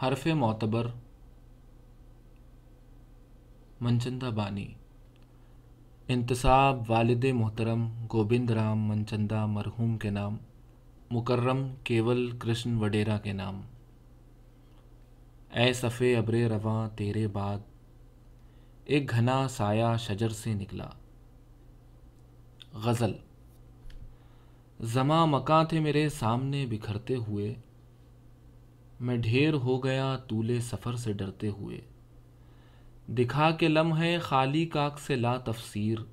हरफ मोतबर मनचंदा बानी इंतसाब वालद मोहतरम गोविंद राम मनचंदा मरहूम के नाम मुकर्रम केवल कृष्ण वडेरा के नाम ए सफ़े अबरे रवा तेरे बाद एक घना साया शजर से निकला गज़ल जमा मका थे मेरे सामने बिखरते हुए मैं ढेर हो गया तूले सफ़र से डरते हुए दिखा के लम्हे खाली काक से ला तफसीर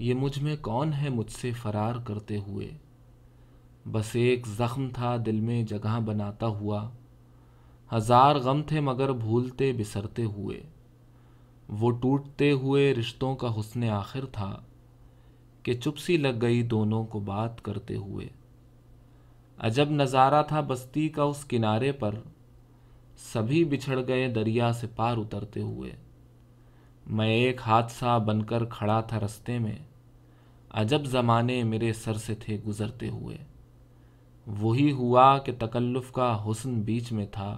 ये मुझ में कौन है मुझसे फरार करते हुए बस एक ज़ख्म था दिल में जगह बनाता हुआ हज़ार गम थे मगर भूलते बिसरते हुए वो टूटते हुए रिश्तों का हुस्न आखिर था कि चुप सी लग गई दोनों को बात करते हुए अजब नज़ारा था बस्ती का उस किनारे पर सभी बिछड़ गए दरिया से पार उतरते हुए मैं एक हादसा बनकर खड़ा था रस्ते में अजब ज़माने मेरे सर से थे गुज़रते हुए वही हुआ कि तकल्लुफ़ का हुसन बीच में था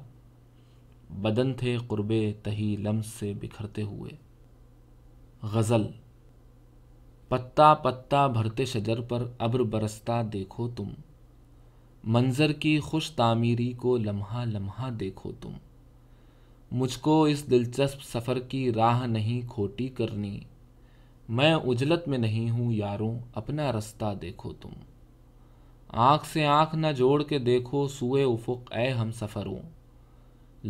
बदन थे कुर्बे तही लम्स से बिखरते हुए गज़ल पत्ता पत्ता भरते शजर पर अब्र बरसता देखो तुम मंज़र की खुश तामीरी को लम्हा लम्हा देखो तुम मुझको इस दिलचस्प सफ़र की राह नहीं खोटी करनी मैं उजलत में नहीं हूँ यारों अपना रास्ता देखो तुम आँख से आँख न जोड़ के देखो सुए उफुक ए हम सफ़रों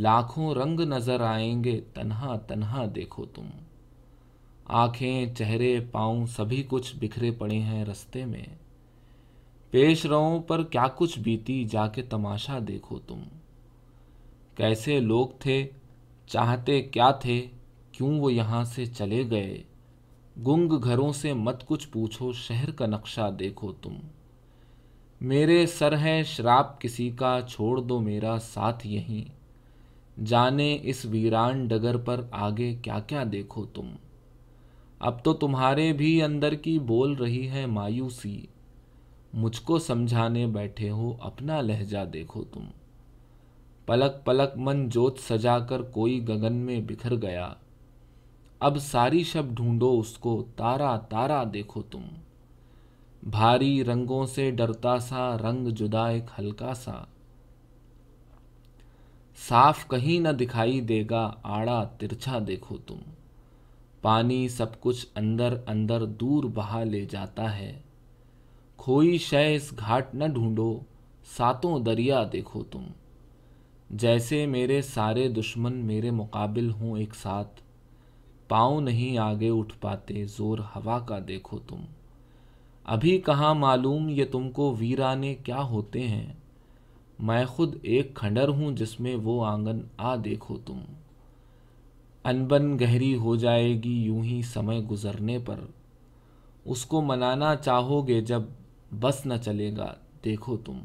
लाखों रंग नज़र आएंगे तन्हा तन्हा देखो तुम आँखें चेहरे पाँव सभी कुछ बिखरे पड़े हैं रास्ते में पेश रहो पर क्या कुछ बीती जाके तमाशा देखो तुम कैसे लोग थे चाहते क्या थे क्यों वो यहाँ से चले गए गुंग घरों से मत कुछ पूछो शहर का नक्शा देखो तुम मेरे सर है शराब किसी का छोड़ दो मेरा साथ यहीं जाने इस वीरान डगर पर आगे क्या क्या देखो तुम अब तो तुम्हारे भी अंदर की बोल रही है मायूसी मुझको समझाने बैठे हो अपना लहजा देखो तुम पलक पलक मन जोत सजा कर कोई गगन में बिखर गया अब सारी शब ढूंढो उसको तारा तारा देखो तुम भारी रंगों से डरता सा रंग जुदा एक हल्का सा साफ कहीं न दिखाई देगा आड़ा तिरछा देखो तुम पानी सब कुछ अंदर अंदर दूर बहा ले जाता है खोई इस घाट न ढूंढो सातों दरिया देखो तुम जैसे मेरे सारे दुश्मन मेरे मुकाबिल हों एक साथ पाँव नहीं आगे उठ पाते ज़ोर हवा का देखो तुम अभी कहाँ मालूम ये तुमको वीराने क्या होते हैं मैं खुद एक खंडर हूँ जिसमें वो आंगन आ देखो तुम अनबन गहरी हो जाएगी यूं ही समय गुजरने पर उसको मनाना चाहोगे जब बस न चलेगा देखो तुम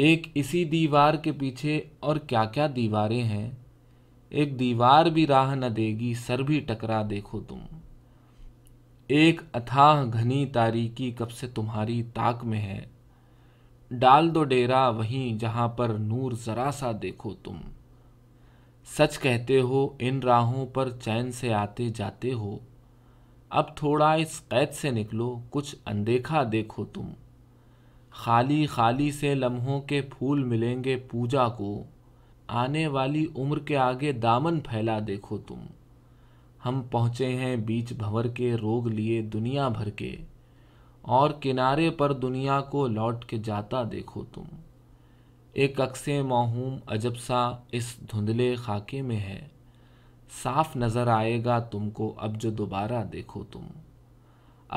एक इसी दीवार के पीछे और क्या क्या दीवारें हैं एक दीवार भी राह न देगी सर भी टकरा देखो तुम एक अथाह घनी तारीकी कब से तुम्हारी ताक में है डाल दो डेरा वहीं जहाँ पर नूर ज़रा सा देखो तुम सच कहते हो इन राहों पर चैन से आते जाते हो अब थोड़ा इस कैद से निकलो कुछ अनदेखा देखो तुम खाली खाली से लम्हों के फूल मिलेंगे पूजा को आने वाली उम्र के आगे दामन फैला देखो तुम हम पहुँचे हैं बीच भंवर के रोग लिए दुनिया भर के और किनारे पर दुनिया को लौट के जाता देखो तुम एक अक्से माहूम अजब सा इस धुंधले खाके में है साफ नज़र आएगा तुमको अब जो दोबारा देखो तुम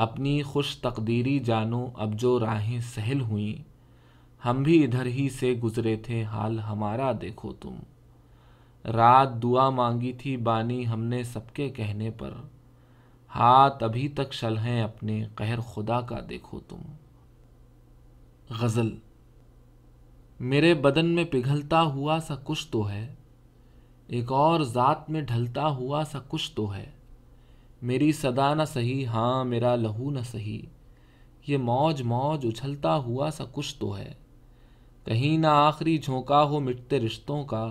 अपनी खुश तकदीरी जानो अब जो राहें सहल हुई हम भी इधर ही से गुज़रे थे हाल हमारा देखो तुम रात दुआ मांगी थी बानी हमने सबके कहने पर हाथ अभी तक शल हैं अपने कहर खुदा का देखो तुम गज़ल मेरे बदन में पिघलता हुआ सा कुछ तो है एक और ज़ात में ढलता हुआ सा कुछ तो है मेरी सदा न सही हाँ मेरा लहू न सही ये मौज मौज उछलता हुआ सा कुछ तो है कहीं ना आखिरी झोंका हो मिटते रिश्तों का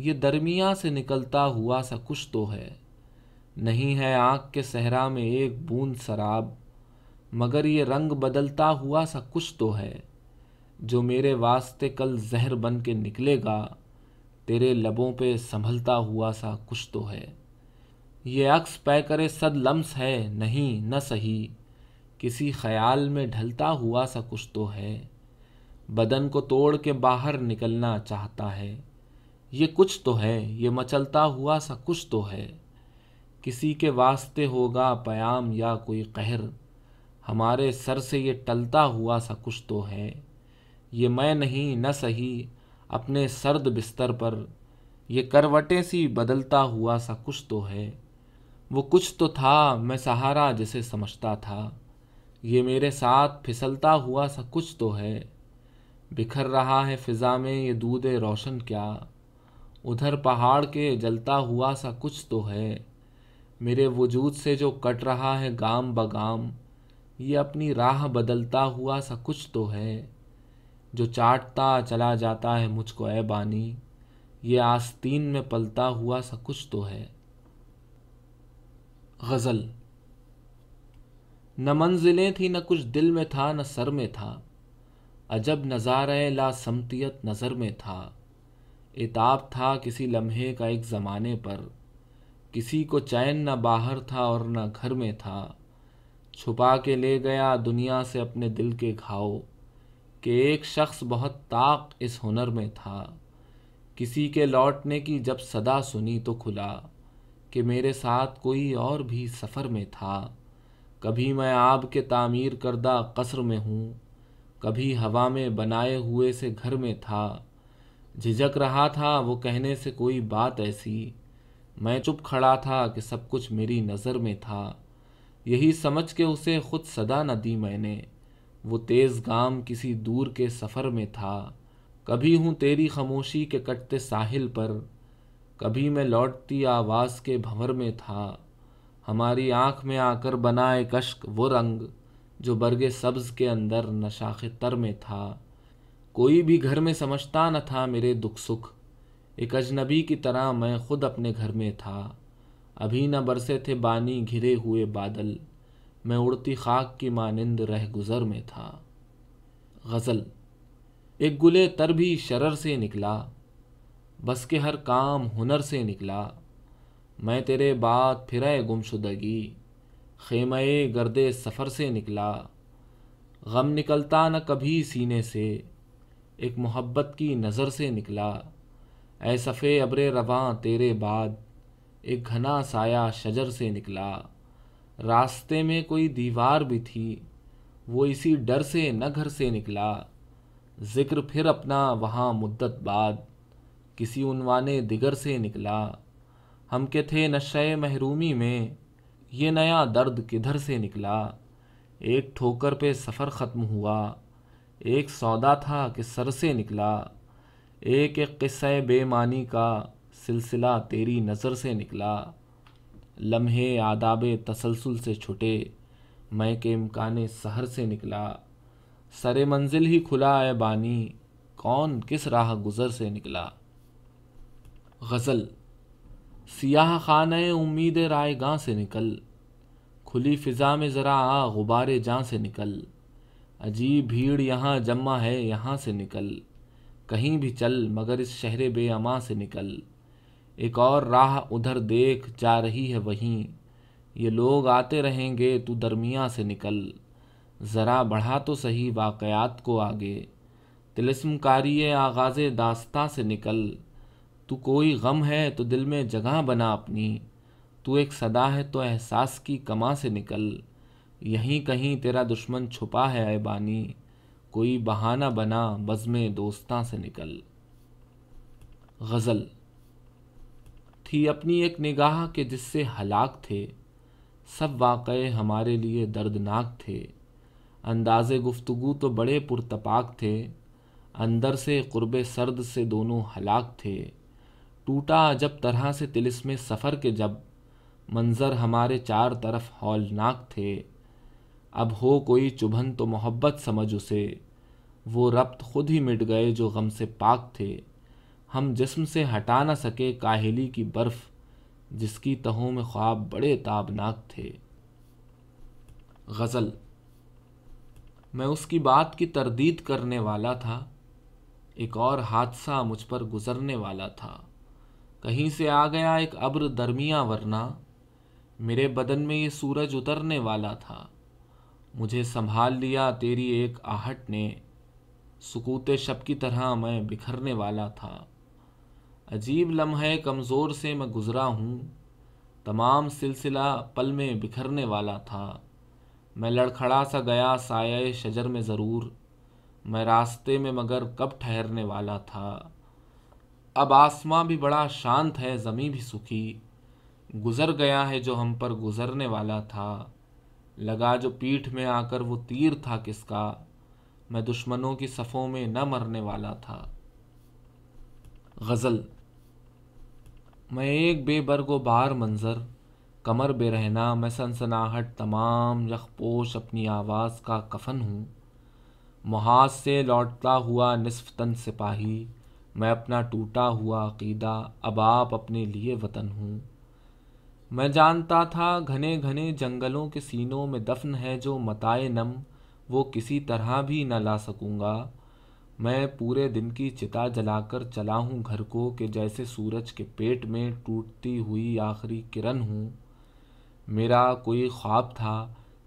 ये दरमिया से निकलता हुआ सा कुछ तो है नहीं है आँख के सहरा में एक बूंद शराब मगर ये रंग बदलता हुआ सा कुछ तो है जो मेरे वास्ते कल जहर बन के निकलेगा तेरे लबों पे संभलता हुआ सा कुछ तो है ये अक्स पै करे सद लम्स है नहीं न सही किसी ख्याल में ढलता हुआ सा कुछ तो है बदन को तोड़ के बाहर निकलना चाहता है ये कुछ तो है ये मचलता हुआ सा कुछ तो है किसी के वास्ते होगा प्याम या कोई कहर हमारे सर से ये टलता हुआ सा कुछ तो है ये मैं नहीं न सही अपने सर्द बिस्तर पर ये करवटें सी बदलता हुआ सा कुछ तो है वो कुछ तो था मैं सहारा जिसे समझता था ये मेरे साथ फिसलता हुआ सा कुछ तो है बिखर रहा है फिज़ा में ये दूध रोशन क्या उधर पहाड़ के जलता हुआ सा कुछ तो है मेरे वजूद से जो कट रहा है गाम बगाम ये अपनी राह बदलता हुआ सा कुछ तो है जो चाटता चला जाता है मुझको ए बानी ये आस्तीन में पलता हुआ सा कुछ तो है गज़ल न मंजिलें थी न कुछ दिल में था न सर में था अजब नज़ार समतियत नज़र में था इताब था किसी लम्हे का एक ज़माने पर किसी को चैन न बाहर था और न घर में था छुपा के ले गया दुनिया से अपने दिल के घाव कि एक शख्स बहुत ताक इस हुनर में था किसी के लौटने की जब सदा सुनी तो खुला कि मेरे साथ कोई और भी सफ़र में था कभी मैं आब के तामीर करदा कसर में हूँ कभी हवा में बनाए हुए से घर में था झिझक रहा था वो कहने से कोई बात ऐसी मैं चुप खड़ा था कि सब कुछ मेरी नज़र में था यही समझ के उसे खुद सदा न दी मैंने वो तेज़ गाम किसी दूर के सफ़र में था कभी हूँ तेरी खामोशी के कटते साहिल पर कभी मैं लौटती आवाज़ के भंवर में था हमारी आँख में आकर बना एक अश्क वो रंग जो बरगे सब्ज़ के अंदर नशाख तर में था कोई भी घर में समझता न था मेरे दुख सुख एक अजनबी की तरह मैं खुद अपने घर में था अभी न बरसे थे बानी घिरे हुए बादल मैं उड़ती खाक की मानिंद रह गुज़र में था गज़ल एक गुले तर भी शरर से निकला बस के हर काम हुनर से निकला मैं तेरे बात फिर गुमशुदगी खेमए गर्दे सफ़र से निकला गम निकलता न कभी सीने से एक मोहब्बत की नज़र से निकला ऐ सफ़े अबरे रवां तेरे बाद एक घना साया शजर से निकला रास्ते में कोई दीवार भी थी वो इसी डर से न घर से निकला ज़िक्र फिर अपना वहाँ मुद्दत बाद किसी उनवाने दिगर से निकला हम के थे नशे महरूमी में ये नया दर्द किधर से निकला एक ठोकर पे सफ़र ख़त्म हुआ एक सौदा था कि सर से निकला एक एक किस्से बेमानी का सिलसिला तेरी नज़र से निकला लम्हे आदाब तसलसल से छुटे मैं के इम्कान सहर से निकला सरे मंजिल ही खुला है बानी कौन किस राह गुज़र से निकला गज़ल सियाह खान उम्मीद राय गां से निकल खुली फ़िज़ा में ज़रा आ गुबार जहाँ से निकल अजीब भीड़ यहाँ जमा है यहाँ से निकल कहीं भी चल मगर इस शहर बेअमा से निकल एक और राह उधर देख जा रही है वहीं ये लोग आते रहेंगे तू दरमिया से निकल ज़रा बढ़ा तो सही वाक़यात को आगे तिलस्म कारी आगाज़ दास्ता से निकल तू कोई गम है तो दिल में जगह बना अपनी तू एक सदा है तो एहसास की कमा से निकल यहीं कहीं तेरा दुश्मन छुपा है ऐबानी कोई बहाना बना बज़म दोस्ता से निकल गज़ल थी अपनी एक निगाह के जिससे हलाक थे सब वाक़ हमारे लिए दर्दनाक थे अंदाज़ गुफ्तगु तो बड़े पुरतपाक थे अंदर से क़ुरब सर्द से दोनों हलाक थे टूटा जब तरह से में सफ़र के जब मंज़र हमारे चार तरफ हौलनाक थे अब हो कोई चुभन तो मोहब्बत समझ उसे वो रब्त खुद ही मिट गए जो गम से पाक थे हम जिसम से हटा ना सके काहली की बर्फ़ जिसकी तहों में ख्वाब बड़े ताबनाक थे गज़ल मैं उसकी बात की तरदीद करने वाला था एक और हादसा मुझ पर गुज़रने वाला था कहीं से आ गया एक अब्र दरमिया वरना मेरे बदन में ये सूरज उतरने वाला था मुझे संभाल लिया तेरी एक आहट ने सुकूते शब की तरह मैं बिखरने वाला था अजीब लम्हे कमज़ोर से मैं गुज़रा हूँ तमाम सिलसिला पल में बिखरने वाला था मैं लड़खड़ा सा गया साय शजर में ज़रूर मैं रास्ते में मगर कब ठहरने वाला था अब आसमां भी बड़ा शांत है ज़मीं भी सुखी गुज़र गया है जो हम पर गुज़रने वाला था लगा जो पीठ में आकर वो तीर था किसका मैं दुश्मनों की सफ़ों में न मरने वाला था गज़ल मैं एक बेबर बार मंज़र कमर बेरहना मैं सनसनाहट तमाम यखपोश अपनी आवाज़ का कफन हूँ महाज से लौटता हुआ निसफ तन सिपाही मैं अपना टूटा हुआ अकीदा अब आप अपने लिए वतन हूँ मैं जानता था घने घने जंगलों के सीनों में दफन है जो मताए नम वो किसी तरह भी न ला सकूँगा मैं पूरे दिन की चिता जलाकर चला हूँ घर को कि जैसे सूरज के पेट में टूटती हुई आखिरी किरण हूँ मेरा कोई ख्वाब था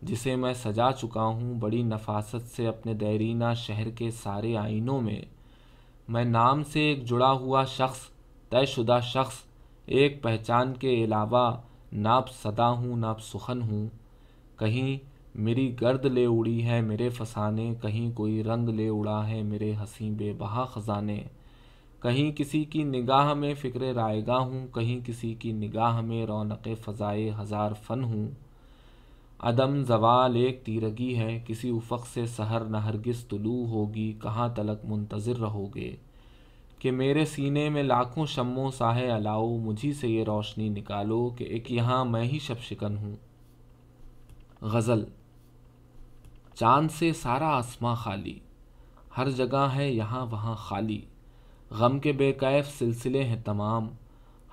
जिसे मैं सजा चुका हूँ बड़ी नफासत से अपने दैरीना शहर के सारे आइनों में मैं नाम से एक जुड़ा हुआ शख्स तयशुदा शख्स एक पहचान के अलावा नाप सदा हूँ नाप सुखन हूँ कहीं मेरी गर्द ले उड़ी है मेरे फसाने कहीं कोई रंग ले उड़ा है मेरे हंसी बेबहा ख़जाने कहीं किसी की निगाह में फ़िक्र रायगा हूँ कहीं किसी की निगाह में रौनक फ़ज़ाए हज़ार फ़न हूँ अदम जवाल एक तीरगी है किसी उफक से सहर न तुलू होगी कहाँ तलक मुंतज़र रहोगे कि मेरे सीने में लाखों शमों साहे अलाओ मुझी से ये रोशनी निकालो कि एक यहाँ मैं ही शब शिकन हूँ गज़ल चांद से सारा आसमां खाली हर जगह है यहाँ वहाँ खाली गम के बेकैफ सिलसिले हैं तमाम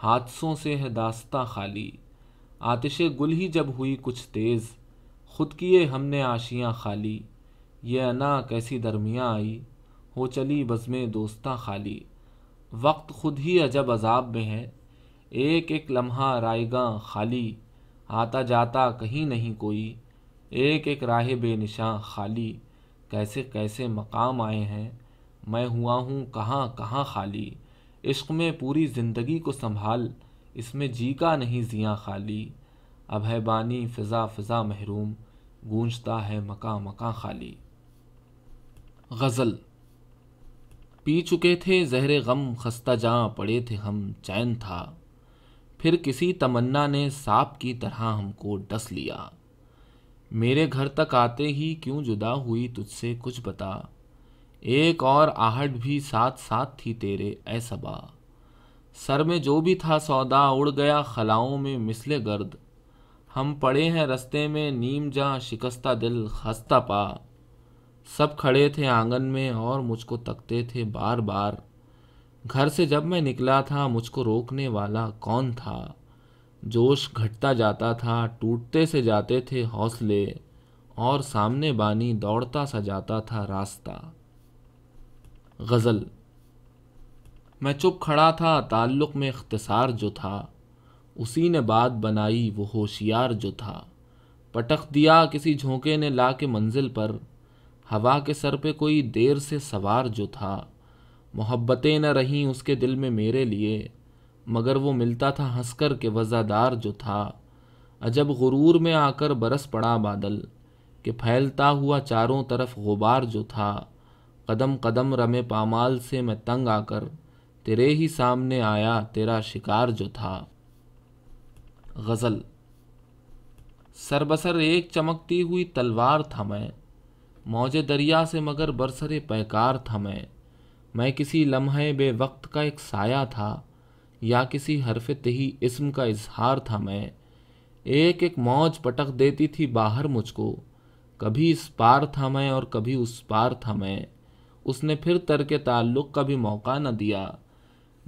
हादसों से है दास्ता खाली आतिश गुल ही जब हुई कुछ तेज़ खुद किए हमने आशियाँ खाली ये अना कैसी दरमियाँ आई हो चली बज़म दोस्ता खाली वक्त खुद ही अजब अजाब में है एक एक लम्हा रायगा खाली आता जाता कहीं नहीं कोई एक एक राह बेनिशां खाली कैसे कैसे मकाम आए हैं मैं हुआ हूँ कहाँ कहाँ खाली इश्क में पूरी ज़िंदगी को संभाल इसमें जी का नहीं जिया खाली अब है बानी फ़िज़ा फ़िज़ा महरूम गूंजता है मका मका खाली गज़ल पी चुके थे जहर गम खस्ता जहाँ पड़े थे हम चैन था फिर किसी तमन्ना ने सांप की तरह हमको डस लिया मेरे घर तक आते ही क्यों जुदा हुई तुझसे कुछ बता एक और आहट भी साथ साथ थी तेरे ए सबा सर में जो भी था सौदा उड़ गया खलाओं में मिसले गर्द हम पड़े हैं रस्ते में नीम जहाँ शिकस्ता दिल खस्ता पा सब खड़े थे आंगन में और मुझको तकते थे बार बार घर से जब मैं निकला था मुझको रोकने वाला कौन था जोश घटता जाता था टूटते से जाते थे हौसले और सामने बानी दौड़ता सा जाता था रास्ता गज़ल मैं चुप खड़ा था ताल्लुक़ में अख्तसार जो था उसी ने बात बनाई वो होशियार जो था पटक दिया किसी झोंके ने ला के मंजिल पर हवा के सर पे कोई देर से सवार जो था मोहब्बतें न रहीं उसके दिल में मेरे लिए मगर वो मिलता था हंसकर के वज़ादार जो था अजब गुरूर में आकर बरस पड़ा बादल के फैलता हुआ चारों तरफ गुबार जो था कदम कदम रमे पामाल से मैं तंग आकर तेरे ही सामने आया तेरा शिकार जो था गज़ल सरबसर एक चमकती हुई तलवार था मैं मौजे दरिया से मगर बरसरे पैकार था मैं मैं किसी लम्हे बे वक्त का एक साया था या किसी हरफ तही इसम का इजहार था मैं एक एक मौज पटक देती थी बाहर मुझको कभी इस पार था मैं और कभी उस पार था मैं उसने फिर तर के ताल्लुक़ का भी मौका न दिया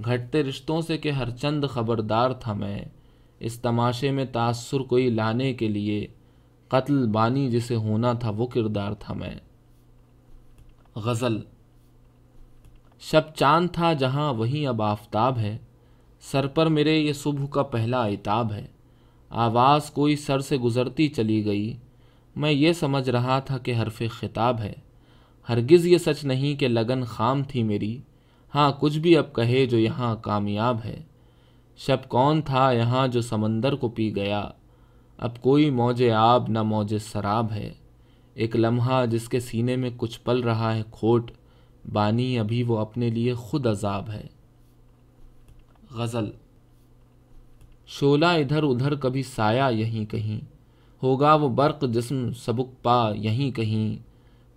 घटते रिश्तों से कि हर चंद खबरदार था मैं इस तमाशे में तासुर कोई लाने के लिए कत्ल बानी जिसे होना था वो किरदार था मैं गज़ल शब चांद था जहाँ वहीं अब आफ्ताब है सर पर मेरे ये सुबह का पहला आताब है आवाज़ कोई सर से गुज़रती चली गई मैं ये समझ रहा था कि हरफ ख़िताब है हरगिज़ ये सच नहीं कि लगन खाम थी मेरी हाँ कुछ भी अब कहे जो यहाँ कामयाब है शब कौन था यहाँ जो समंदर को पी गया अब कोई मौज आब ना मौज शराब है एक लम्हा जिसके सीने में कुछ पल रहा है खोट बानी अभी वो अपने लिए खुद अजाब है गज़ल शोला इधर उधर कभी साया यहीं कहीं होगा वो बर्क जिस्म सबुक पा यहीं कहीं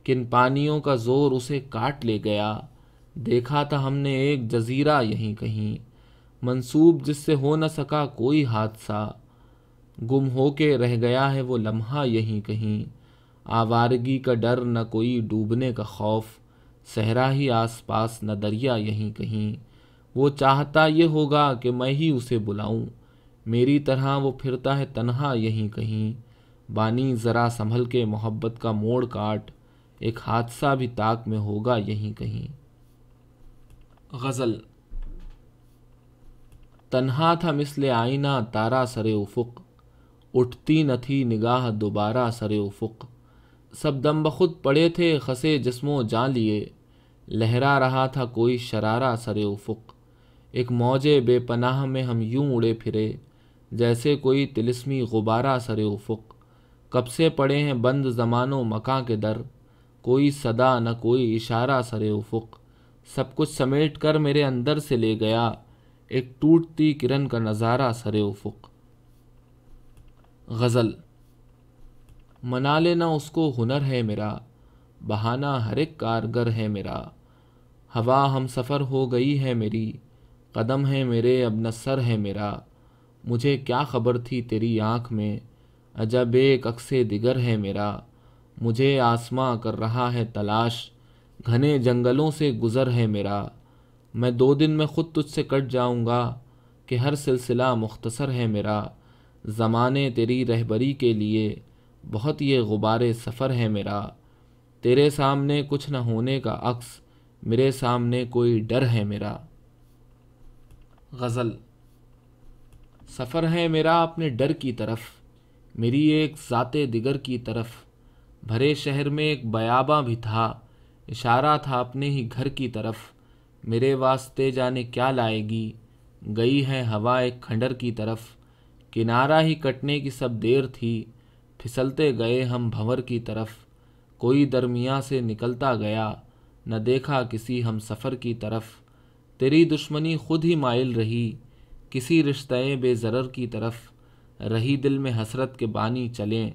किन पानियों का ज़ोर उसे काट ले गया देखा था हमने एक जजीरा यहीं कहीं मंसूब जिससे हो न सका कोई हादसा गुम हो के रह गया है वो लम्हा यहीं कहीं आवारगी का डर न कोई डूबने का खौफ सहरा ही आसपास न दरिया यहीं कहीं वो चाहता ये होगा कि मैं ही उसे बुलाऊं। मेरी तरह वो फिरता है तनहा यहीं कहीं बानी ज़रा संभल के मोहब्बत का मोड़ काट एक हादसा भी ताक में होगा यहीं कहीं गज़ल तन्हा था मिसले आईना तारा सरे उफुक उठती न थी निगाह दोबारा सरे उफुक सब दम बखुद पड़े थे खसे जिसमों जान लिए लहरा रहा था कोई शरारा सरे उफुक एक मौजे बेपनाह में हम यूं उड़े फिरे जैसे कोई तिलस्मी गुबारा सर उफुक कब से पड़े हैं बंद जमानो मकां के दर कोई सदा न कोई इशारा सर उफुक सब कुछ समेट कर मेरे अंदर से ले गया एक टूटती किरण का नज़ारा सर उफुक गज़ल मना लेना उसको हुनर है मेरा बहाना हर एक कारगर है मेरा हवा हम सफ़र हो गई है मेरी कदम है मेरे अब न सर है मेरा मुझे क्या खबर थी तेरी आँख में अजब एक अक्से दिगर है मेरा मुझे आसमां कर रहा है तलाश घने जंगलों से गुज़र है मेरा मैं दो दिन में ख़ुद तुझसे कट जाऊँगा कि हर सिलसिला मुख्तसर है मेरा ज़माने तेरी रहबरी के लिए बहुत ये गुबारे सफ़र है मेरा तेरे सामने कुछ न होने का अक्स मेरे सामने कोई डर है मेरा गज़ल सफ़र है मेरा अपने डर की तरफ मेरी एक ज़ात दिगर की तरफ भरे शहर में एक बयाबा भी था इशारा था अपने ही घर की तरफ मेरे वास्ते जाने क्या लाएगी गई है हवा एक खंडर की तरफ किनारा ही कटने की सब देर थी फिसलते गए हम भंवर की तरफ कोई दरमिया से निकलता गया न देखा किसी हम सफ़र की तरफ़ तेरी दुश्मनी खुद ही माइल रही किसी रिश्ते ज़रर की तरफ रही दिल में हसरत के बानी चलें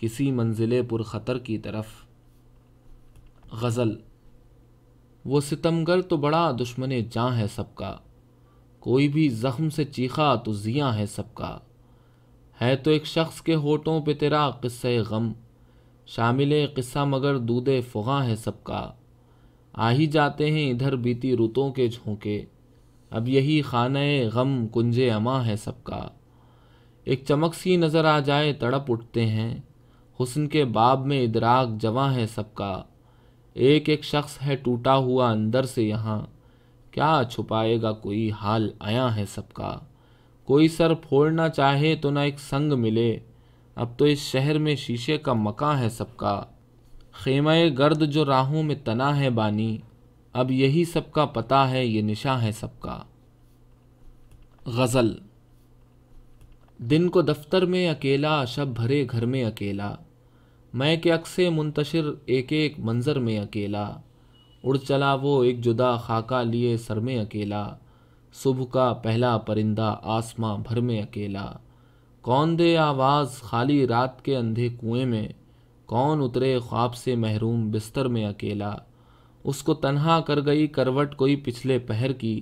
किसी मंजिल पुरखतर की तरफ गज़ल वो सितमगर तो बड़ा दुश्मन जाँ है सबका कोई भी ज़ख्म से चीखा तो जिया है सबका है तो एक शख्स के होठों पे तेरा किस्से गम शामिल किस्सा मगर दूध फ़ुगा है सबका आ ही जाते हैं इधर बीती रुतों के झोंके अब यही खान गम कुंज अमां है सबका एक चमक सी नज़र आ जाए तड़प उठते हैं हुसन के बाब में इदराक जवां है सबका एक एक शख्स है टूटा हुआ अंदर से यहाँ क्या छुपाएगा कोई हाल आया है सबका कोई सर फोड़ना चाहे तो ना एक संग मिले अब तो इस शहर में शीशे का मकान है सबका खेम गर्द जो राहों में तना है बानी अब यही सबका पता है ये निशा है सबका गज़ल दिन को दफ्तर में अकेला शब भरे घर में अकेला मैं के अक्से मुंतशिर एक एक मंज़र में अकेला उड़ चला वो एक जुदा खाका लिए सर में अकेला सुबह का पहला परिंदा आसमां भर में अकेला कौन दे आवाज़ खाली रात के अंधे कुएं में कौन उतरे ख्वाब से महरूम बिस्तर में अकेला उसको तन्हा कर गई करवट कोई पिछले पहर की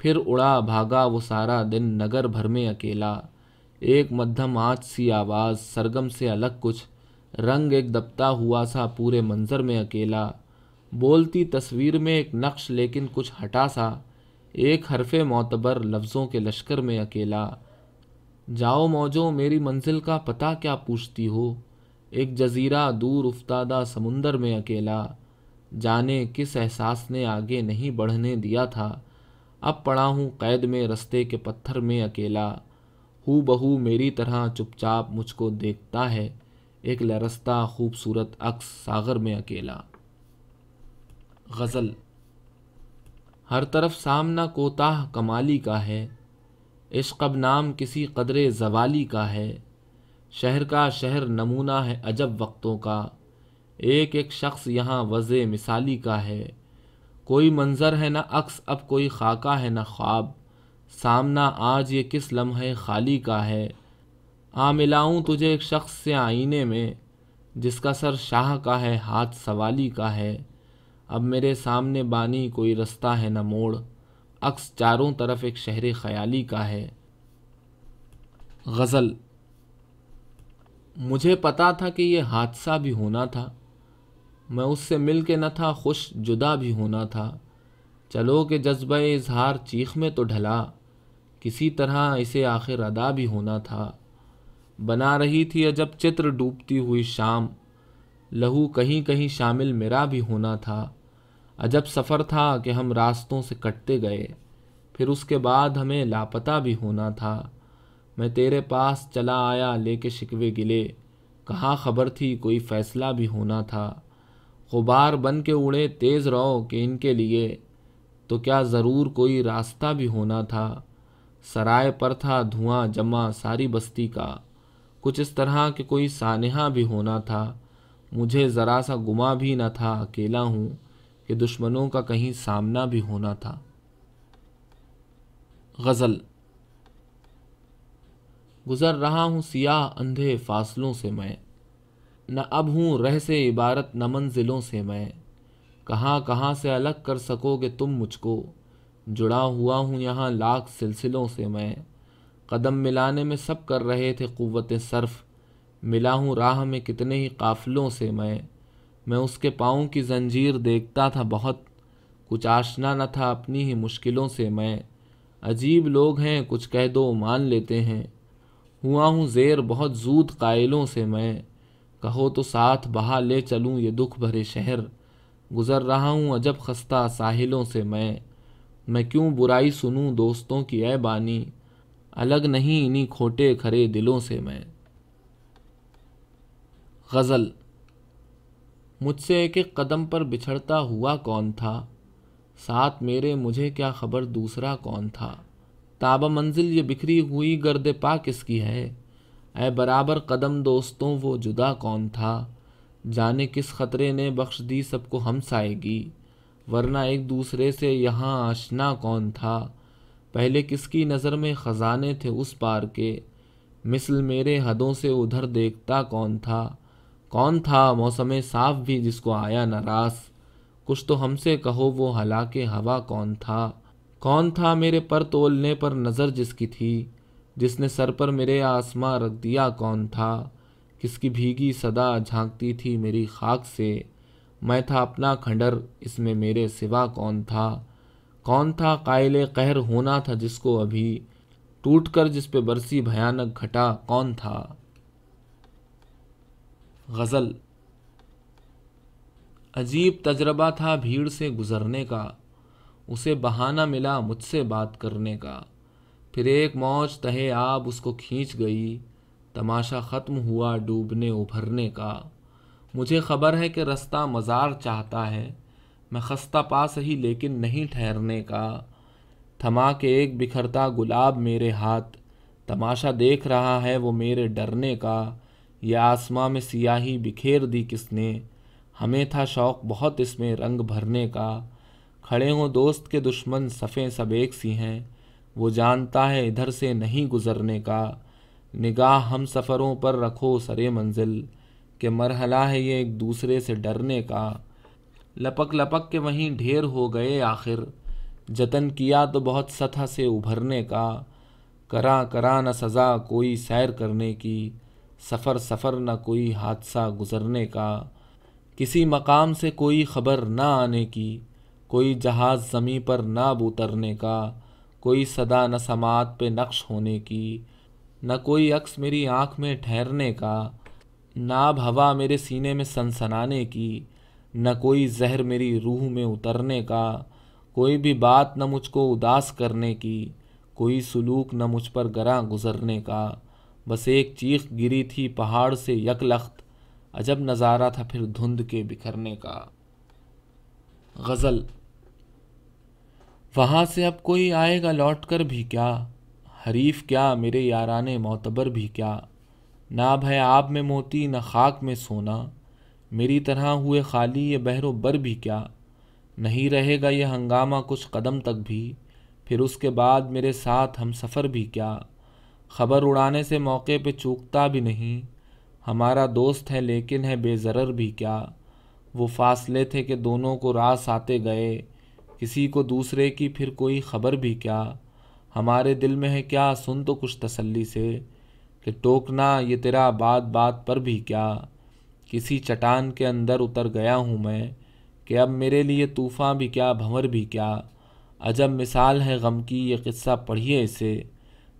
फिर उड़ा भागा वो सारा दिन नगर भर में अकेला एक मध्यम आँच सी आवाज़ सरगम से अलग कुछ रंग एक दबता हुआ सा पूरे मंजर में अकेला बोलती तस्वीर में एक नक्श लेकिन कुछ हटा सा एक हरफे मोतबर लफ्ज़ों के लश्कर में अकेला जाओ मौजो मेरी मंजिल का पता क्या पूछती हो एक जजीरा दूर उफ्तादा समुंदर में अकेला जाने किस एहसास ने आगे नहीं बढ़ने दिया था अब पड़ा हूँ कैद में रस्ते के पत्थर में अकेला हु बहू मेरी तरह चुपचाप मुझको देखता है एक लरस्ता खूबसूरत अक्स सागर में अकेला गज़ल हर तरफ सामना कोताह कमाली का है अब नाम किसी कदरे जवाली का है शहर का शहर नमूना है अजब वक्तों का एक एक शख्स यहाँ वज़ मिसाली का है कोई मंज़र है ना अक्स अब कोई खाका है ना ख्वाब सामना आज ये किस लम्हे खाली का है आ मिलाऊँ तुझे एक शख्स से आईने में जिसका सर शाह का है हाथ सवाली का है अब मेरे सामने बानी कोई रास्ता है ना मोड़ अक्स चारों तरफ एक शहर ख़याली का है गज़ल मुझे पता था कि यह हादसा भी होना था मैं उससे मिल के न था खुश जुदा भी होना था चलो कि जज्ब इजहार चीख में तो ढला किसी तरह इसे आखिर अदा भी होना था बना रही थी अजब चित्र डूबती हुई शाम लहू कहीं कहीं शामिल मेरा भी होना था अजब सफ़र था कि हम रास्तों से कटते गए फिर उसके बाद हमें लापता भी होना था मैं तेरे पास चला आया लेके शिकवे गिले कहाँ खबर थी कोई फ़ैसला भी होना था गुबार बन के उड़े तेज़ रहो कि इनके लिए तो क्या ज़रूर कोई रास्ता भी होना था सराय पर था धुआं जमा सारी बस्ती का कुछ इस तरह के कोई सानहा भी होना था मुझे ज़रा सा गुमा भी न था अकेला हूँ कि दुश्मनों का कहीं सामना भी होना था गज़ल गुज़र रहा हूँ सियाह अंधे फासलों से मैं न अब हूँ रह से इबारत न मंजिलों से मैं कहाँ कहाँ से अलग कर सकोगे तुम मुझको जुड़ा हुआ हूँ यहाँ लाख सिलसिलों से मैं कदम मिलाने में सब कर रहे थे क़वत सर्फ़ मिला हूँ राह में कितने ही काफ़िलों से मैं मैं उसके पाँव की जंजीर देखता था बहुत कुछ आशना न था अपनी ही मुश्किलों से मैं अजीब लोग हैं कुछ कह दो मान लेते हैं हुआ हूँ जेर बहुत जूद कायलों से मैं कहो तो साथ बहा ले चलूँ ये दुख भरे शहर गुज़र रहा हूँ अजब खस्ता साहिलों से मैं मैं क्यों बुराई सुनूँ दोस्तों की ऐ बानी अलग नहीं इन्हीं खोटे खरे दिलों से मैं गज़ल मुझसे एक एक कदम पर बिछड़ता हुआ कौन था साथ मेरे मुझे क्या खबर दूसरा कौन था ताबा मंजिल ये बिखरी हुई गर्द पा किसकी है ए बराबर कदम दोस्तों वो जुदा कौन था जाने किस खतरे ने बख्श दी सबको हम साएगी वरना एक दूसरे से यहाँ आशना कौन था पहले किसकी नज़र में ख़जाने थे उस पार के मिसल मेरे हदों से उधर देखता कौन था कौन था मौसम साफ भी जिसको आया नाराज़ कुछ तो हमसे कहो वो हला के हवा कौन था कौन था मेरे पर तोलने पर नज़र जिसकी थी जिसने सर पर मेरे आसमां रख दिया कौन था किसकी भीगी सदा झांकती थी मेरी खाक से मैं था अपना खंडर इसमें मेरे सिवा कौन था कौन था कायल कहर होना था जिसको अभी टूट कर जिस पे बरसी भयानक घटा कौन था गज़ल अजीब तजर्बा था भीड़ से गुज़रने का उसे बहाना मिला मुझसे बात करने का फिर एक मौज तहे आब उसको खींच गई तमाशा ख़त्म हुआ डूबने उभरने का मुझे ख़बर है कि रास्ता मज़ार चाहता है मैं खस्ता पा ही लेकिन नहीं ठहरने का थमा के एक बिखरता गुलाब मेरे हाथ तमाशा देख रहा है वो मेरे डरने का ये आसमां में सियाही बिखेर दी किसने हमें था शौक़ बहुत इसमें रंग भरने का खड़े हों दोस्त के दुश्मन सफ़े सब एक सी हैं वो जानता है इधर से नहीं गुज़रने का निगाह हम सफ़रों पर रखो सरे मंजिल के मरहला है ये एक दूसरे से डरने का लपक लपक के वहीं ढेर हो गए आखिर जतन किया तो बहुत सतह से उभरने का करा करा न सज़ा कोई सैर करने की सफ़र सफ़र न कोई हादसा गुज़रने का किसी मकाम से कोई ख़बर न आने की कोई जहाज़ ज़मी पर नाब उतरने का कोई सदा न समात पे नक्श होने की न कोई अक्स मेरी आँख में ठहरने का नाब हवा मेरे सीने में सनसनाने की न कोई जहर मेरी रूह में उतरने का कोई भी बात न मुझको उदास करने की कोई सुलूक न मुझ पर गरा गुज़रने का बस एक चीख गिरी थी पहाड़ से यकलख्त अजब नज़ारा था फिर धुंध के बिखरने का गज़ल वहाँ से अब कोई आएगा लौट कर भी क्या हरीफ क्या मेरे यारान मोतबर भी क्या ना भय आब में मोती न खाक में सोना मेरी तरह हुए खाली ये बहरो बर भी क्या नहीं रहेगा ये हंगामा कुछ कदम तक भी फिर उसके बाद मेरे साथ हम सफ़र भी क्या खबर उड़ाने से मौके पे चूकता भी नहीं हमारा दोस्त है लेकिन है बेज़र भी क्या वो फासले थे कि दोनों को रास आते गए किसी को दूसरे की फिर कोई खबर भी क्या हमारे दिल में है क्या सुन तो कुछ तसल्ली से कि टोकना ये तेरा बात बात पर भी क्या किसी चटान के अंदर उतर गया हूँ मैं कि अब मेरे लिए तूफ़ान भी क्या भंवर भी क्या अजब मिसाल है गम की ये किस्सा पढ़िए इसे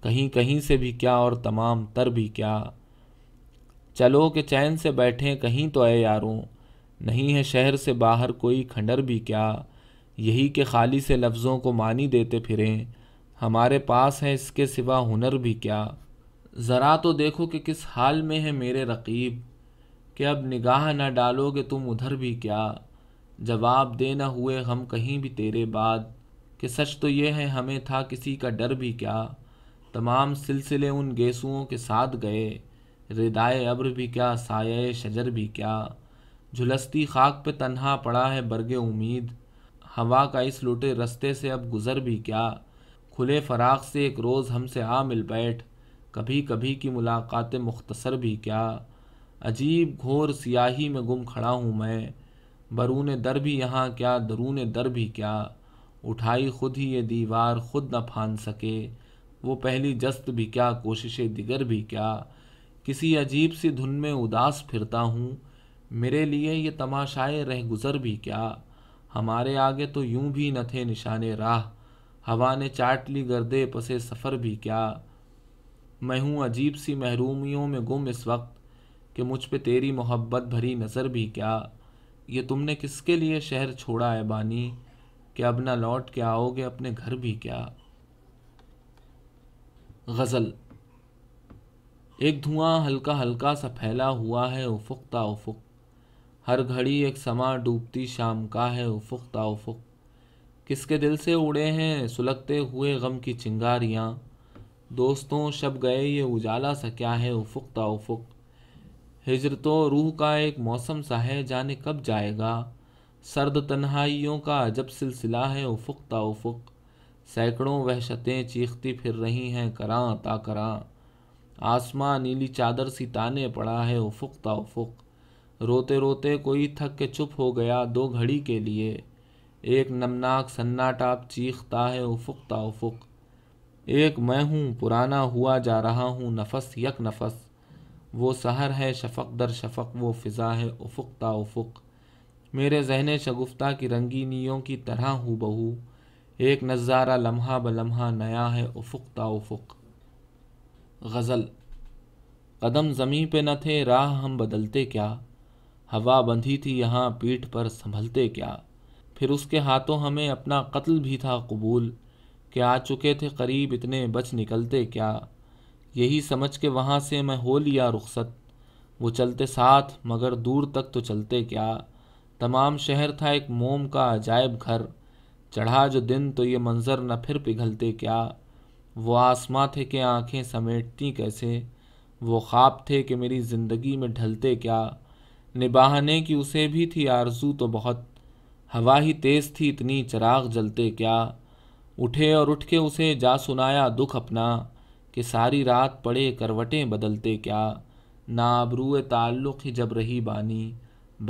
कहीं कहीं से भी क्या और तमाम तर भी क्या चलो कि चैन से बैठें कहीं तो ए यारों नहीं है शहर से बाहर कोई खंडर भी क्या यही कि खाली से लफ्ज़ों को मानी देते फिरें हमारे पास हैं इसके सिवा हुनर भी क्या ज़रा तो देखो कि किस हाल में है मेरे रकीब कि अब निगाह न डालोगे तुम उधर भी क्या जवाब दे न हुए हम कहीं भी तेरे बाद कि सच तो ये है हमें था किसी का डर भी क्या तमाम सिलसिले उन गेसुओं के साथ गए रिदाय अब्र भी क्या साय शजर भी क्या झुलसती खाक पे तन्हा पड़ा है बरगे उम्मीद हवा का इस लुटे रस्ते से अब गुज़र भी क्या खुले फराग से एक रोज़ हमसे आ मिल बैठ कभी कभी की मुलाकात मुख्तसर भी क्या अजीब घोर सियाही में गुम खड़ा हूँ मैं बरून दर भी यहाँ क्या दरून दर भी क्या उठाई खुद ही ये दीवार खुद न फान सके वो पहली जस्त भी क्या कोशिश दिगर भी क्या किसी अजीब सी धुन में उदास फिरता हूँ मेरे लिए ये तमाशाए रह गुज़र भी क्या हमारे आगे तो यूं भी न थे निशाने राह हवा ने चाट ली गर्दे पसे सफ़र भी क्या मैं हूँ अजीब सी महरूमियों में गुम इस वक्त कि मुझ पे तेरी मोहब्बत भरी नज़र भी क्या ये तुमने किसके लिए शहर छोड़ा है बानी कि अब ना लौट के आओगे अपने घर भी क्या गज़ल एक धुआं हल्का हल्का सा फैला हुआ है उफुकता उफुक हर घड़ी एक समा डूबती शाम का है उफुक ताउफुक किसके दिल से उड़े हैं सुलगते हुए गम की चिंगारियाँ दोस्तों शब गए ये उजाला सा क्या है उफुक ताउफुक हिजर तो रूह का एक मौसम सा है जाने कब जाएगा सर्द तन्हाइयों का अजब सिलसिला है उफुक ताउफुक सैकड़ों वहशतें चीखती फिर रही हैं कराँ ता कराँ आसमां नीली चादर सी ताने पड़ा है उफुक ताउफुक रोते रोते कोई थक के चुप हो गया दो घड़ी के लिए एक नमनाक सन्नाटा चीखता है उफुकता उफुक एक मैं हूँ पुराना हुआ जा रहा हूँ नफस यक नफस वो सहर है शफक दर शफक वो फ़िज़ा है उफुकता उफुक मेरे जहन शगुफ्ता की रंगीनियों की तरह हूँ बहू एक नज़ारा लम्हा ब लम्हा नया है उफुकता उफुक गज़ल कदम ज़मीं पे न थे राह हम बदलते क्या हवा बंधी थी यहाँ पीठ पर संभलते क्या फिर उसके हाथों हमें अपना कत्ल भी था कबूल कि आ चुके थे करीब इतने बच निकलते क्या यही समझ के वहाँ से मैं हो लिया रुखसत वो चलते साथ मगर दूर तक तो चलते क्या तमाम शहर था एक मोम का अजायब घर चढ़ा जो दिन तो ये मंज़र न फिर पिघलते क्या वो आसमां थे कि आँखें समेटती कैसे वो ख्वाब थे कि मेरी ज़िंदगी में ढलते क्या निबाहने की उसे भी थी आरजू तो बहुत हवा ही तेज थी इतनी चराग जलते क्या उठे और उठ के उसे जा सुनाया दुख अपना कि सारी रात पड़े करवटें बदलते क्या ना आबरू ताल्लुक़ ही जब रही बानी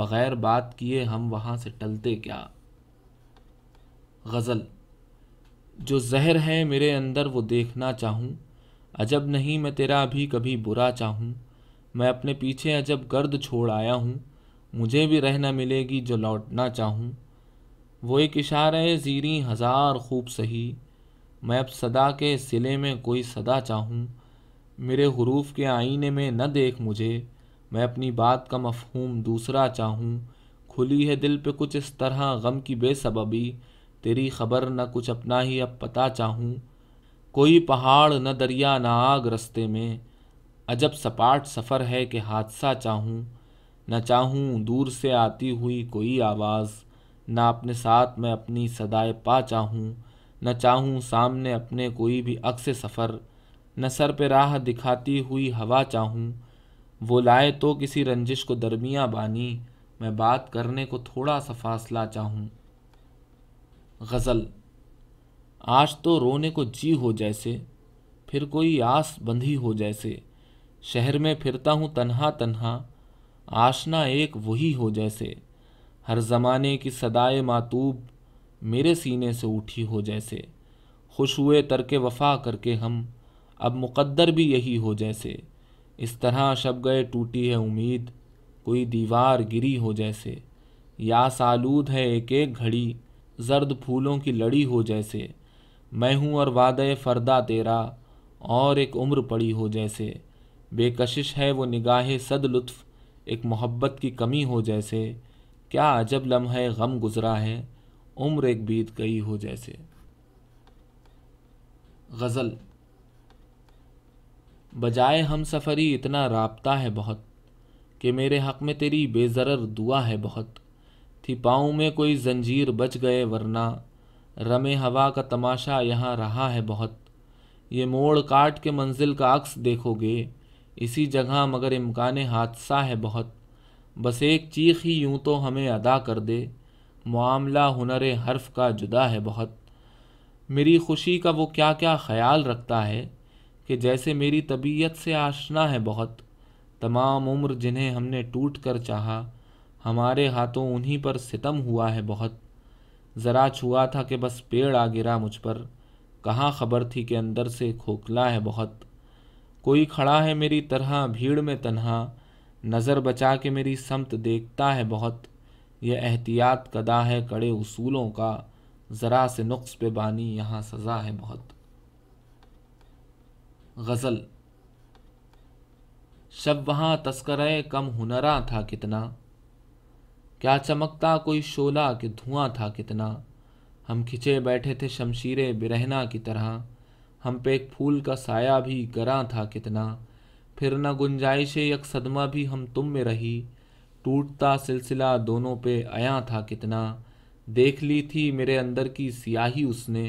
बग़ैर बात किए हम वहाँ से टलते क्या गज़ल जो जहर है मेरे अंदर वो देखना चाहूँ अजब नहीं मैं तेरा भी कभी बुरा चाहूँ मैं अपने पीछे अजब गर्द छोड़ आया हूँ मुझे भी रहना मिलेगी जो लौटना चाहूँ वो एक इशारे जीरी हज़ार खूब सही मैं अब सदा के सिले में कोई सदा चाहूँ मेरे हरूफ के आईने में न देख मुझे मैं अपनी बात का मफहूम दूसरा चाहूँ खुली है दिल पे कुछ इस तरह गम की बेसबबी तेरी खबर न कुछ अपना ही अब पता चाहूँ कोई पहाड़ न दरिया ना आग रस्ते में अजब सपाट सफ़र है कि हादसा चाहूँ न चाहूँ दूर से आती हुई कोई आवाज़ ना अपने साथ मैं अपनी सदाए पा चाहूँ न चाहूँ सामने अपने कोई भी अक्स सफ़र न सर पे राह दिखाती हुई हवा चाहूँ वो लाए तो किसी रंजिश को दरमिया बानी मैं बात करने को थोड़ा सा फासला चाहूँ गज़ल आज तो रोने को जी हो जैसे फिर कोई आस बंधी हो जैसे शहर में फिरता हूँ तन्हा तन्हा आशना एक वही हो जैसे हर ज़माने की सदाए मातूब मेरे सीने से उठी हो जैसे खुश हुए तरके वफा करके हम अब मुकद्दर भी यही हो जैसे इस तरह शब गए टूटी है उम्मीद कोई दीवार गिरी हो जैसे या सालूद है एक एक घड़ी जर्द फूलों की लड़ी हो जैसे मैं हूँ और वादे फरदा तेरा और एक उम्र पड़ी हो जैसे बेकशिश है वो निगाह लुत्फ़ एक मोहब्बत की कमी हो जैसे क्या अजब लम्हे गम गुजरा है उम्र एक बीत गई हो जैसे गज़ल बजाय हम सफ़री इतना रबता है बहुत कि मेरे हक़ में तेरी बेजर दुआ है बहुत थी पाँव में कोई जंजीर बच गए वरना रमे हवा का तमाशा यहाँ रहा है बहुत ये मोड़ काट के मंजिल का अक्स देखोगे इसी जगह मगर इम्कान हादसा है बहुत बस एक चीख ही यूं तो हमें अदा कर दे मामला हुनर हर्फ का जुदा है बहुत मेरी खुशी का वो क्या क्या ख्याल रखता है कि जैसे मेरी तबीयत से आशना है बहुत तमाम उम्र जिन्हें हमने टूट कर चाह हमारे हाथों उन्हीं पर सितम हुआ है बहुत ज़रा छुआ था कि बस पेड़ आ गिरा मुझ पर कहाँ खबर थी कि अंदर से खोखला है बहुत कोई खड़ा है मेरी तरह भीड़ में तन्हा नज़र बचा के मेरी समत देखता है बहुत यह एहतियात कदा है कड़े उसूलों का ज़रा से नुक्स पे बानी यहाँ सज़ा है बहुत गज़ल शब वहाँ तस्कर कम हुनरा था कितना क्या चमकता कोई शोला के धुआं था कितना हम खिंचे बैठे थे शमशीरें बिरहना की तरह हम पे एक फूल का साया भी गरा था कितना फिर न गुंजाइश एक सदमा भी हम तुम में रही टूटता सिलसिला दोनों पे आया था कितना देख ली थी मेरे अंदर की सियाही उसने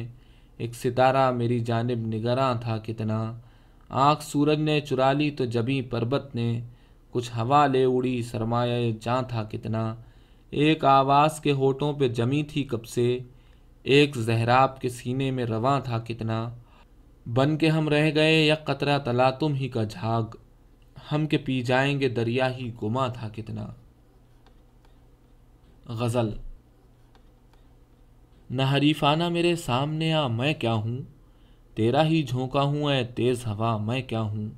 एक सितारा मेरी जानब निगरा था कितना आँख सूरज ने चुरा ली तो जबी पर्वत ने कुछ हवा ले उड़ी सरमाए जाँ था कितना एक आवाज़ के होठों पे जमी थी कब से एक जहराब के सीने में रवा था कितना बन के हम रह गए या कतरा तला तुम ही का झाग हम के पी जाएंगे दरिया ही गुमा था कितना गज़ल न हरीफाना मेरे सामने आ मैं क्या हूँ तेरा ही झोंका हूँ ए तेज़ हवा मैं क्या हूँ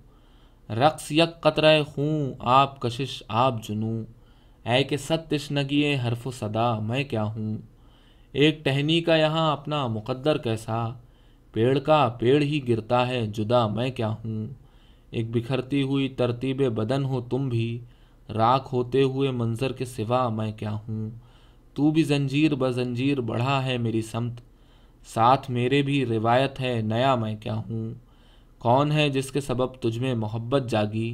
रक्स यक कतरा खूँ आप कशिश आप जुनू ऐ के सत नगी हरफ सदा मैं क्या हूँ एक टहनी का यहाँ अपना मुकद्दर कैसा पेड़ का पेड़ ही गिरता है जुदा मैं क्या हूँ एक बिखरती हुई तरतीब बदन हो तुम भी राख होते हुए मंजर के सिवा मैं क्या हूँ तू भी जंजीर ब जंजीर बढ़ा है मेरी समत साथ मेरे भी रिवायत है नया मैं क्या हूँ कौन है जिसके सबब तुझ में मोहब्बत जागी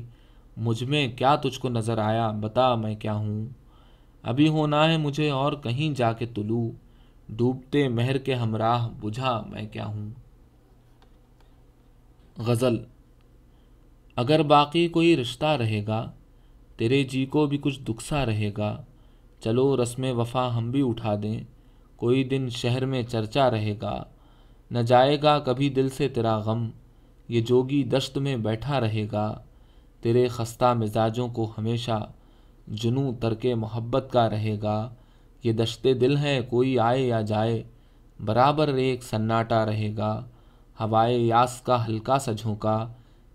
मुझ में क्या तुझको नज़र आया बता मैं क्या हूँ अभी होना है मुझे और कहीं जाके तुलू डूबते महर के हमराह बुझा मैं क्या हूँ गज़ल अगर बाकी कोई रिश्ता रहेगा तेरे जी को भी कुछ दुख सा रहेगा चलो रस्म वफ़ा हम भी उठा दें कोई दिन शहर में चर्चा रहेगा न जाएगा कभी दिल से तेरा गम ये जोगी दश्त में बैठा रहेगा तेरे खस्ता मिजाजों को हमेशा जुनू तरक मोहब्बत का रहेगा ये दश्ते दिल हैं कोई आए या जाए बराबर एक सन्नाटा रहेगा हवाए यास का हल्का सा झोंका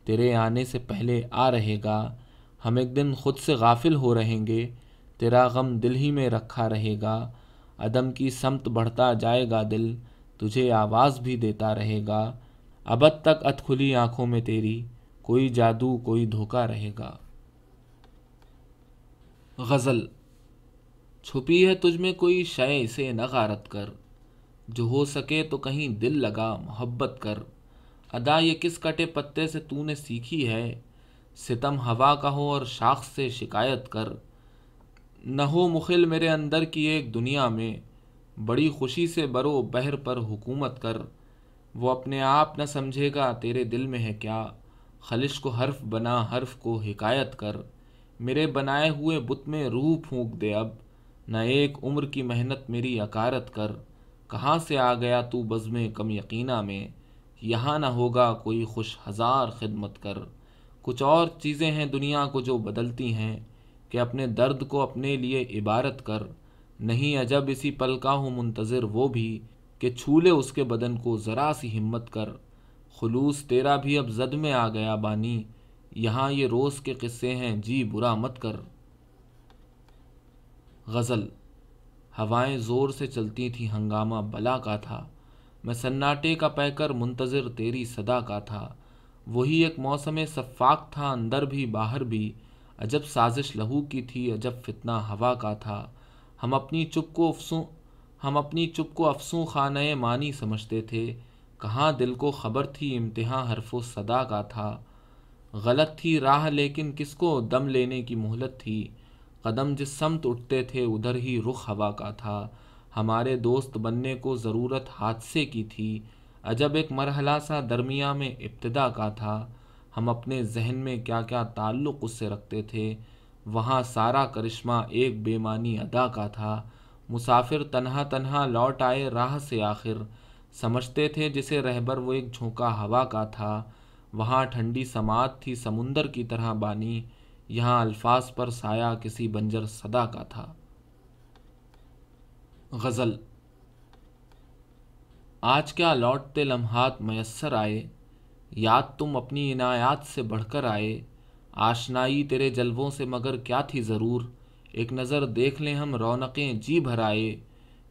तेरे आने से पहले आ रहेगा हम एक दिन खुद से गाफिल हो रहेंगे तेरा गम दिल ही में रखा रहेगा अदम की समत बढ़ता जाएगा दिल तुझे आवाज़ भी देता रहेगा अब तक अतखुली आँखों में तेरी कोई जादू कोई धोखा रहेगा गज़ल छुपी है तुझ में कोई शय से न गारत कर जो हो सके तो कहीं दिल लगा मोहब्बत कर अदा ये किस कटे पत्ते से तूने सीखी है सितम हवा का हो और शाख से शिकायत कर न हो मुखिल मेरे अंदर की एक दुनिया में बड़ी खुशी से बरो बहर पर हुकूमत कर वो अपने आप न समझेगा तेरे दिल में है क्या खलिश को हर्फ बना हर्फ को हिकायत कर मेरे बनाए हुए बुत में रूह फूंक दे अब न एक उम्र की मेहनत मेरी अकारत कर कहाँ से आ गया तू बज़म कम यकीना में यहाँ ना होगा कोई खुश हज़ार खिदमत कर कुछ और चीज़ें हैं दुनिया को जो बदलती हैं कि अपने दर्द को अपने लिए इबारत कर नहीं अजब इसी पल का हूँ मुंतज़र वो भी कि छूले उसके बदन को ज़रा सी हिम्मत कर खलूस तेरा भी अब जद में आ गया बानी यहाँ ये रोज़ के किस्से हैं जी बुरा मत कर गज़ल हवाएं ज़ोर से चलती थी हंगामा बला का था मैं सन्नाटे का पैकर मुंतज़र तेरी सदा का था वही एक मौसम शफाक था अंदर भी बाहर भी अजब साजिश लहू की थी अजब फितना हवा का था हम अपनी चुप को अफसू हम अपनी चुप को अफसू खानए मानी समझते थे कहाँ दिल को खबर थी इम्तहा हरफो सदा का था गलत थी राह लेकिन किसको दम लेने की मोहलत थी कदम जिस समत उठते थे उधर ही रुख हवा का था हमारे दोस्त बनने को ज़रूरत हादसे की थी अजब एक मरहला सा दरमिया में इब्तदा का था हम अपने जहन में क्या क्या ताल्लुक़ उससे रखते थे वहाँ सारा करिश्मा एक बेमानी अदा का था मुसाफिर तनहा तनहा लौट आए राह से आखिर समझते थे जिसे रहबर वो एक झोंका हवा का था वहाँ ठंडी समात थी समुंदर की तरह बानी यहाँ अल्फाज पर साया किसी बंजर सदा का था गज़ल आज क्या लौटते लम्हात मैसर आए याद तुम अपनी इनायात से बढ़कर आए आशनाई तेरे जलवों से मगर क्या थी ज़रूर एक नज़र देख लें हम रौनकें जी भर आए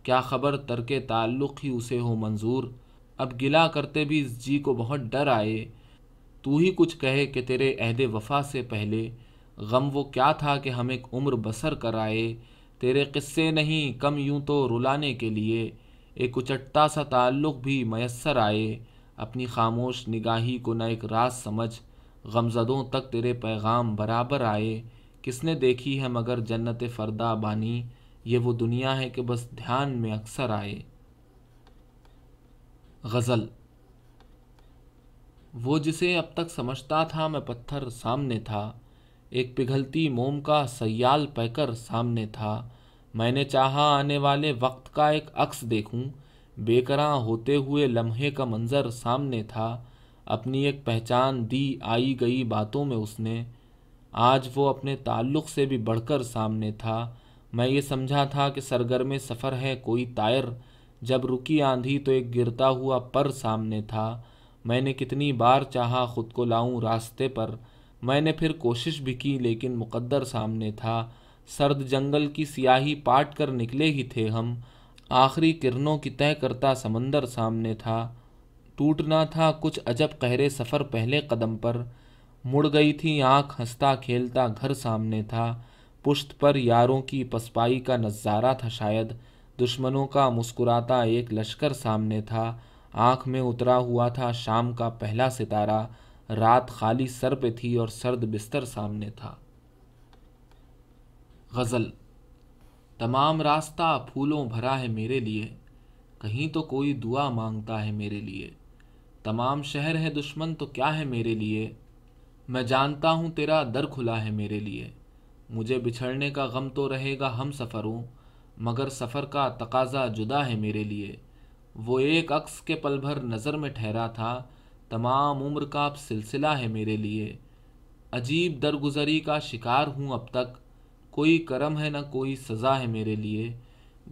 क्या खबर तरके ताल्लुक़ ही उसे हो मंजूर अब गिला करते भी इस जी को बहुत डर आए तू ही कुछ कहे कि तेरे अहद वफा से पहले गम वो क्या था कि हम एक उम्र बसर कर आए तेरे किस्से नहीं कम यूं तो रुलाने के लिए एक उचटता सा ताल्लुक़ भी मैसर आए अपनी खामोश निगाही को न एक रास समझ गमजदों तक तेरे पैगाम बराबर आए किसने देखी है मगर जन्नत फ़रदा बानी ये वो दुनिया है कि बस ध्यान में अक्सर आए गज़ल वो जिसे अब तक समझता था मैं पत्थर सामने था एक पिघलती मोम का सयाल पैकर सामने था मैंने चाहा आने वाले वक्त का एक अक्स देखूं बेकरा होते हुए लम्हे का मंज़र सामने था अपनी एक पहचान दी आई गई बातों में उसने आज वो अपने ताल्लुक़ से भी बढ़कर सामने था मैं ये समझा था कि सरगर्म सफ़र है कोई तायर जब रुकी आंधी तो एक गिरता हुआ पर सामने था मैंने कितनी बार चाहा खुद को लाऊं रास्ते पर मैंने फिर कोशिश भी की लेकिन मुकद्दर सामने था सर्द जंगल की सियाही पाट कर निकले ही थे हम आखिरी किरणों की तय करता समंदर सामने था टूटना था कुछ अजब कहरे सफ़र पहले कदम पर मुड़ गई थी आँख हंसता खेलता घर सामने था पुश्त पर यारों की पसपाई का नज़ारा था शायद दुश्मनों का मुस्कुराता एक लश्कर सामने था आँख में उतरा हुआ था शाम का पहला सितारा रात खाली सर पे थी और सर्द बिस्तर सामने था गज़ल तमाम रास्ता फूलों भरा है मेरे लिए कहीं तो कोई दुआ मांगता है मेरे लिए तमाम शहर है दुश्मन तो क्या है मेरे लिए मैं जानता हूँ तेरा दर खुला है मेरे लिए मुझे बिछड़ने का गम तो रहेगा हम सफ़रों मगर सफ़र का तकाजा जुदा है मेरे लिए वो एक अक्स के पल भर नज़र में ठहरा था तमाम उम्र का अब सिलसिला है मेरे लिए अजीब दरगुजरी का शिकार हूँ अब तक कोई करम है ना कोई सज़ा है मेरे लिए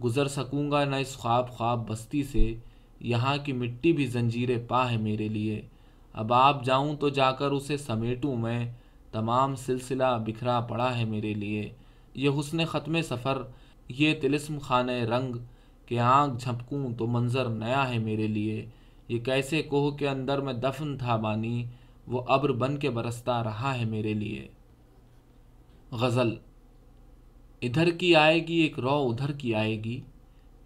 गुज़र सकूँगा ना इस ख्वाब ख्वाब बस्ती से यहाँ की मिट्टी भी जंजीरें पा है मेरे लिए अब आप जाऊँ तो जाकर उसे समेटूँ मैं तमाम सिलसिला बिखरा पड़ा है मेरे लिए ये हुसन ख़त्म सफ़र ये तिलस्म खान रंग के आँख झपकूँ तो मंज़र नया है मेरे लिए ये कैसे कोह के अंदर में दफन था बानी वो अब्र बन के बरसता रहा है मेरे लिए गज़ल इधर की आएगी एक रौ उधर की आएगी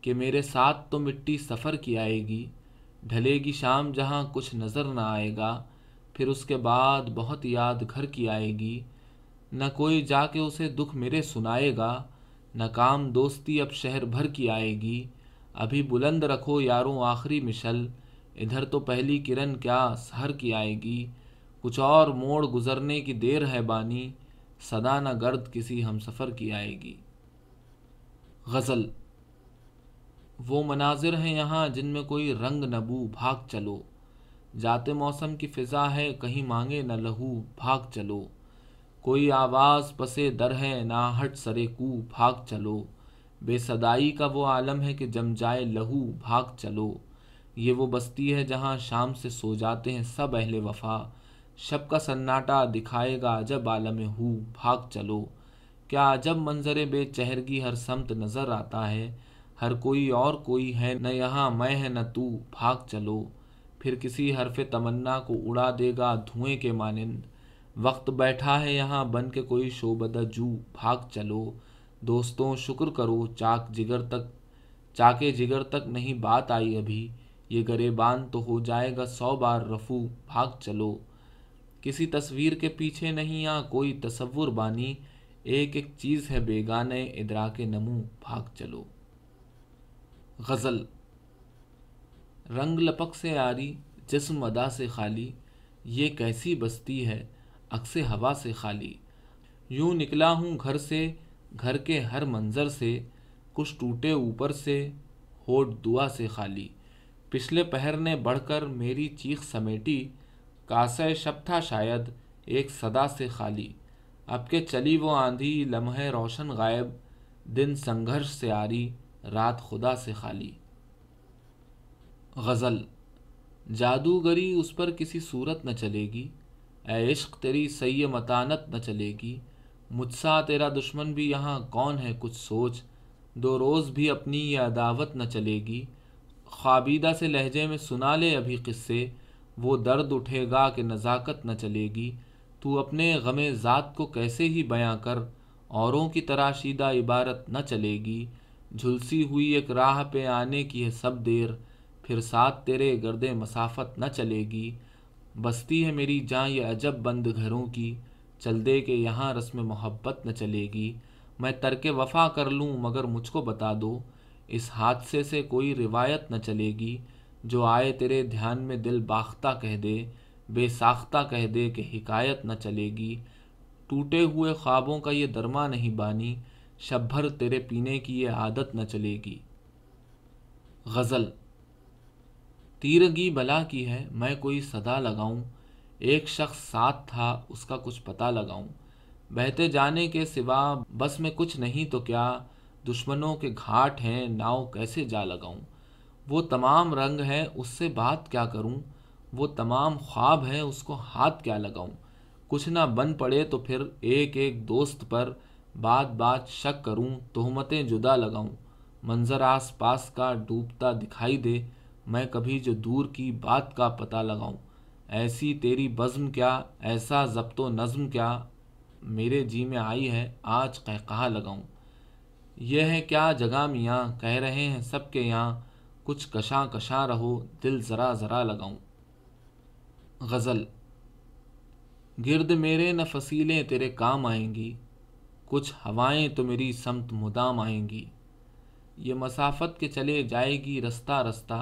कि मेरे साथ तो मिट्टी सफ़र की आएगी ढलेगी शाम जहाँ कुछ नज़र ना आएगा फिर उसके बाद बहुत याद घर की आएगी न कोई जाके उसे दुख मेरे सुनाएगा न काम दोस्ती अब शहर भर की आएगी अभी बुलंद रखो यारों आखिरी मिशल इधर तो पहली किरण क्या सहर की आएगी कुछ और मोड़ गुजरने की देर है बानी सदा न गर्द किसी हम सफ़र की आएगी गज़ल वो मनाजिर हैं यहाँ जिनमें कोई रंग नबू भाग चलो जाते मौसम की फ़िज़ा है कहीं मांगे न लहू भाग चलो कोई आवाज़ पसे दर है ना हट सरे कू भाग चलो बेसदाई का वो आलम है कि जम जाए लहू भाग चलो ये वो बस्ती है जहाँ शाम से सो जाते हैं सब अहले वफा शब का सन्नाटा दिखाएगा जब आलम हु भाग चलो क्या जब मंजर बेचहरगी हर समत नज़र आता है हर कोई और कोई है न यहाँ मैं है न तू भाग चलो फिर किसी हरफ तमन्ना को उड़ा देगा धुएं के मानंद वक्त बैठा है यहाँ बन के कोई शोबदा जू भाग चलो दोस्तों शुक्र करो चाक जिगर तक चाके जिगर तक नहीं बात आई अभी ये गरेबान तो हो जाएगा सौ बार रफू भाग चलो किसी तस्वीर के पीछे नहीं आ कोई तस्वुर बानी एक एक चीज़ है बेगाने इदरा के नमू भाग चलो गज़ल रंग लपक से आरी जिसम अदा से खाली ये कैसी बस्ती है अक्से हवा से खाली यूं निकला हूँ घर से घर के हर मंज़र से कुछ टूटे ऊपर से होठ दुआ से खाली पिछले पहर ने बढ़कर मेरी चीख समेटी कासय शब था शायद एक सदा से खाली अब के चली वो आंधी लम्हे रोशन गायब दिन संघर्ष से आरी रात खुदा से खाली गज़ल जादूगरी उस पर किसी सूरत न चलेगी ऐश्क तेरी सैय मतानत न चलेगी मुझसा तेरा दुश्मन भी यहाँ कौन है कुछ सोच दो रोज़ भी अपनी यह अदावत न चलेगी ख़ाबीदा से लहजे में सुना ले अभी किस्से वो दर्द उठेगा कि नज़ाकत न चलेगी तू अपने गमे ज़ात को कैसे ही बयां कर औरों की तराशीदा इबारत न चलेगी झुलसी हुई एक राह पे आने की है सब देर फिर साथ तेरे गर्द मसाफत न चलेगी बस्ती है मेरी जहाँ ये अजब बंद घरों की चल दे के यहाँ रस्म मोहब्बत न चलेगी मैं तरके वफ़ा कर लूँ मगर मुझको बता दो इस हादसे से कोई रिवायत न चलेगी जो आए तेरे ध्यान में दिल बाख्ता कह दे बेसाख्ता कह दे कि हिकायत न चलेगी टूटे हुए ख्वाबों का ये दरमा नहीं बानी शब भर तेरे पीने की ये आदत न चलेगी गज़ल तीरगी बला की है मैं कोई सदा लगाऊं एक शख्स साथ था उसका कुछ पता लगाऊं बहते जाने के सिवा बस में कुछ नहीं तो क्या दुश्मनों के घाट हैं नाव कैसे जा लगाऊं वो तमाम रंग हैं उससे बात क्या करूं वो तमाम ख्वाब हैं उसको हाथ क्या लगाऊं कुछ ना बन पड़े तो फिर एक एक दोस्त पर बात बात शक करूं तोहमतें जुदा लगाऊं मंज़र आस पास का डूबता दिखाई दे मैं कभी जो दूर की बात का पता लगाऊं ऐसी तेरी बज़म क्या ऐसा जब्तो नज़म क्या मेरे जी में आई है आज कह कहा लगाऊं यह है क्या जगह मियाँ कह रहे हैं सबके यहाँ कुछ कशा कशा रहो दिल ज़रा ज़रा लगाऊं गज़ल गिरद मेरे न फसीलें तेरे काम आएंगी कुछ हवाएं तो मेरी समत मुदाम आएंगी ये मसाफत के चले जाएगी रस्ता रस्ता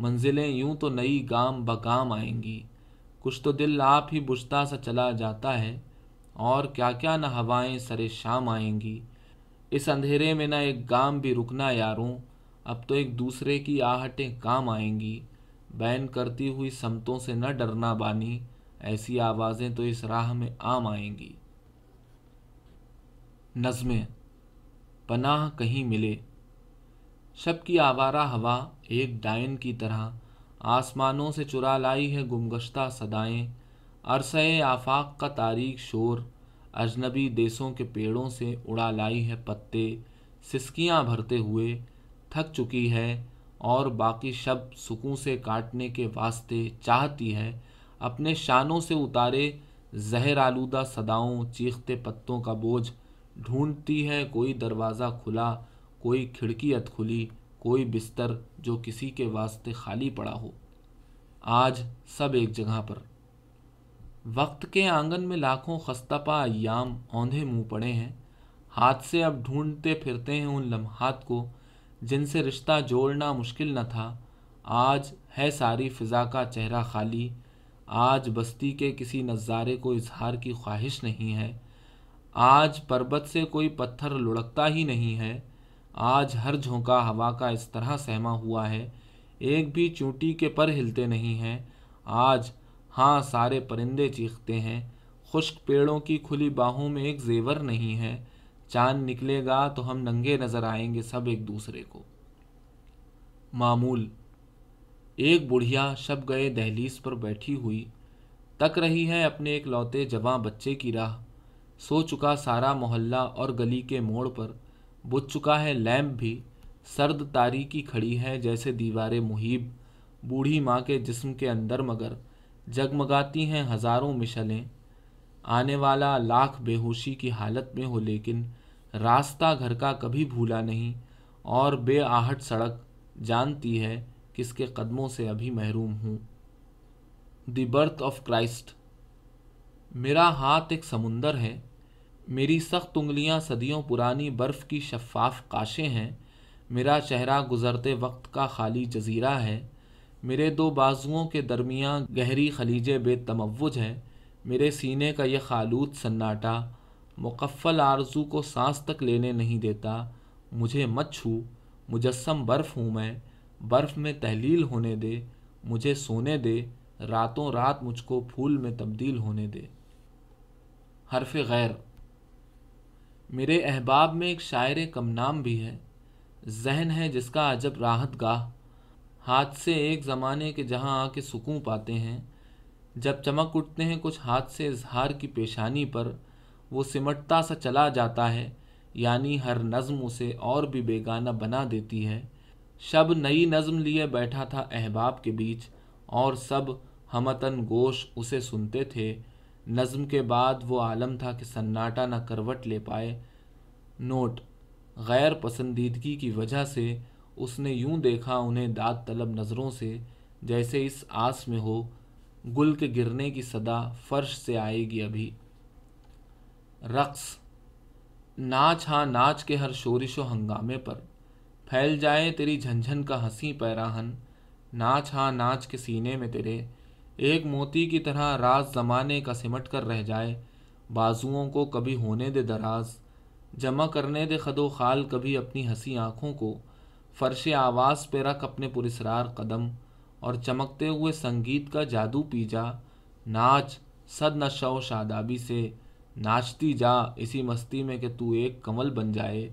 मंजिलें यूं तो नई गाम ब गाम आएंगी कुछ तो दिल आप ही बुझता सा चला जाता है और क्या क्या न हवाएं सरे शाम आएंगी इस अंधेरे में ना एक गाम भी रुकना यारों अब तो एक दूसरे की आहटें काम आएंगी बैन करती हुई समतों से न डरना बानी ऐसी आवाज़ें तो इस राह में आम आएंगी नज़में पनाह कहीं मिले शब की आवारा हवा एक डायन की तरह आसमानों से चुरा लाई है गुमगश्ता सदाएं अरसए आफाक का तारीख शोर अजनबी देशों के पेड़ों से उड़ा लाई है पत्ते सिसकियाँ भरते हुए थक चुकी है और बाकी शब्द सुकून से काटने के वास्ते चाहती है अपने शानों से उतारे जहर आलूदा सदाओं चीखते पत्तों का बोझ ढूंढती है कोई दरवाज़ा खुला कोई खिड़की अत खुली कोई बिस्तर जो किसी के वास्ते खाली पड़ा हो आज सब एक जगह पर वक्त के आंगन में लाखों खस्तापा अयाम औंधे मुंह पड़े हैं हाथ से अब ढूंढते फिरते हैं उन लम्हात को जिनसे रिश्ता जोड़ना मुश्किल न था आज है सारी फ़िज़ा का चेहरा खाली आज बस्ती के किसी नज़ारे को इजहार की ख्वाहिश नहीं है आज पर्वत से कोई पत्थर लुढ़कता ही नहीं है आज हर झोंका हवा का इस तरह सहमा हुआ है एक भी चूंटी के पर हिलते नहीं हैं आज हाँ सारे परिंदे चीखते हैं खुश्क पेड़ों की खुली बाहों में एक जेवर नहीं है चांद निकलेगा तो हम नंगे नजर आएंगे सब एक दूसरे को मामूल एक बुढ़िया शब गए दहलीज पर बैठी हुई तक रही है अपने एक लौते जवां बच्चे की राह सो चुका सारा मोहल्ला और गली के मोड़ पर बुझ चुका है लैम्प भी सर्द तारीकी खड़ी है जैसे दीवारें मुहिब बूढ़ी माँ के जिस्म के अंदर मगर जगमगाती हैं हज़ारों मिशलें आने वाला लाख बेहोशी की हालत में हो लेकिन रास्ता घर का कभी भूला नहीं और बेआहट सड़क जानती है किसके कदमों से अभी महरूम हूँ दी बर्थ ऑफ क्राइस्ट मेरा हाथ एक समुंदर है मेरी सख्त उंगलियाँ सदियों पुरानी बर्फ़ की शफाफ काशें हैं मेरा चेहरा गुज़रते वक्त का खाली जजीरा है मेरे दो बाजुओं के दरमिया गहरी खलीज बेतमवज है मेरे सीने का यह खालूद सन्नाटा मुकफ़ल आरजू को सांस तक लेने नहीं देता मुझे मत छू मुजस्म बर्फ़ हूँ मैं बर्फ़ में तहलील होने दे मुझे सोने दे रातों रात मुझको फूल में तब्दील होने दे हरफ गैर मेरे अहबाब में एक शायर कम नाम भी है जहन है जिसका अजब राहत गाह हाथ से एक ज़माने के जहाँ आके सुकून पाते हैं जब चमक उठते हैं कुछ हाथ से इजहार की पेशानी पर वो सिमटता सा चला जाता है यानी हर नज़म उसे और भी बेगाना बना देती है शब नई नज़म लिए बैठा था अहबाब के बीच और सब हमतन गोश उसे सुनते थे नज़म के बाद वो आलम था कि सन्नाटा न करवट ले पाए नोट गैर पसंदीदगी की वजह से उसने यूं देखा उन्हें दाद तलब नज़रों से जैसे इस आस में हो गुल के गिरने की सदा फर्श से आएगी अभी रक्स नाच हाँ नाच के हर शोरिश व हंगामे पर फैल जाए तेरी झंझन का हंसी पैराहन नाच हाँ नाच के सीने में तेरे एक मोती की तरह राज जमाने का सिमट कर रह जाए बाजुओं को कभी होने दे दराज जमा करने दे खदो खाल कभी अपनी हंसी आँखों को फर्श आवाज़ पे रख अपने पुरसरार कदम और चमकते हुए संगीत का जादू पी जा नाच सद नशा शादाबी से नाचती जा इसी मस्ती में कि तू एक कमल बन जाए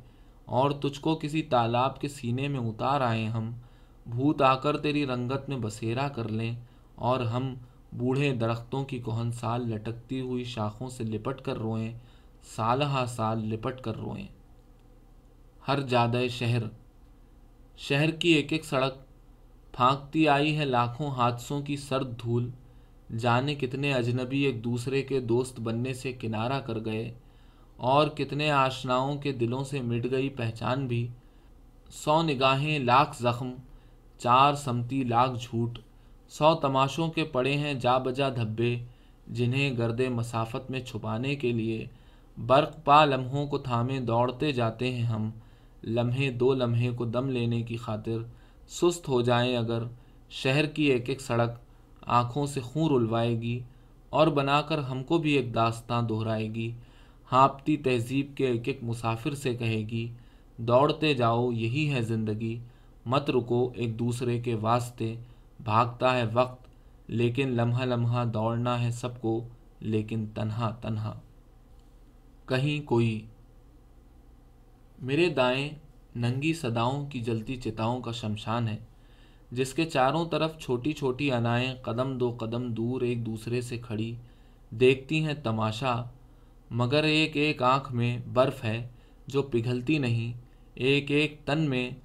और तुझको किसी तालाब के सीने में उतार आए हम भूत आकर तेरी रंगत में बसेरा कर लें और हम बूढ़े दरख्तों की कोहन साल लटकती हुई शाखों से लिपट कर रोएं साल हा साल लिपट कर रोएं हर जादे शहर शहर की एक एक सड़क फांकती आई है लाखों हादसों की सर्द धूल जाने कितने अजनबी एक दूसरे के दोस्त बनने से किनारा कर गए और कितने आशनाओं के दिलों से मिट गई पहचान भी सौ निगाहें लाख जख्म चार समती लाख झूठ सौ तमाशों के पड़े हैं जा बजा धब्बे जिन्हें गर्दे मसाफत में छुपाने के लिए बर्क़ पा लम्हों को थामे दौड़ते जाते हैं हम लम्हे दो लम्हे को दम लेने की खातिर सुस्त हो जाएं अगर शहर की एक एक सड़क आँखों से खून रुलवाएगी और बनाकर हमको भी एक दास्तां दोहराएगी हाँपती तहजीब के एक एक मुसाफिर से कहेगी दौड़ते जाओ यही है ज़िंदगी मत रुको एक दूसरे के वास्ते भागता है वक्त लेकिन लम्हा लम्हा दौड़ना है सबको लेकिन तन्हा तन्हा कहीं कोई मेरे दाएं नंगी सदाओं की जलती चिताओं का शमशान है जिसके चारों तरफ छोटी छोटी अनाएं कदम दो कदम दूर एक दूसरे से खड़ी देखती हैं तमाशा मगर एक एक आँख में बर्फ़ है जो पिघलती नहीं एक एक तन में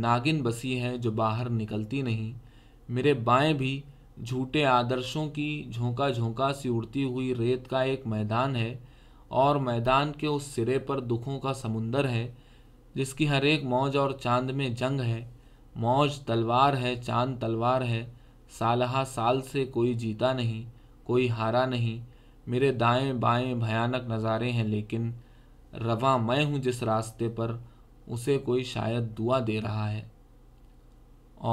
नागिन बसी है जो बाहर निकलती नहीं मेरे बाएं भी झूठे आदर्शों की झोंका झोंका सी उड़ती हुई रेत का एक मैदान है और मैदान के उस सिरे पर दुखों का समुंदर है जिसकी हर एक मौज और चांद में जंग है मौज तलवार है चांद तलवार है सालहा साल से कोई जीता नहीं कोई हारा नहीं मेरे दाएं बाएं भयानक नज़ारे हैं लेकिन रवा मैं हूँ जिस रास्ते पर उसे कोई शायद दुआ दे रहा है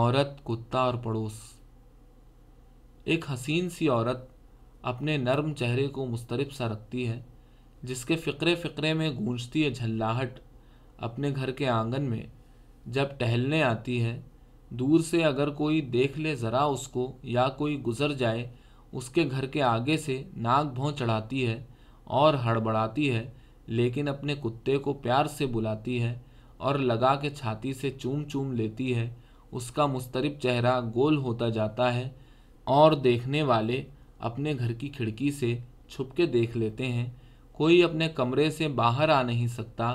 औरत कुत्ता और पड़ोस एक हसीन सी औरत अपने नर्म चेहरे को मुस्तरब सा रखती है जिसके फ़िक्रे फ़िक्रे में गूंजती है झल्लाहट अपने घर के आंगन में जब टहलने आती है दूर से अगर कोई देख ले ज़रा उसको या कोई गुज़र जाए उसके घर के आगे से नाक भों चढ़ाती है और हड़बड़ाती है लेकिन अपने कुत्ते को प्यार से बुलाती है और लगा के छाती से चूम चूम लेती है उसका मुस्तरब चेहरा गोल होता जाता है और देखने वाले अपने घर की खिड़की से छुप के देख लेते हैं कोई अपने कमरे से बाहर आ नहीं सकता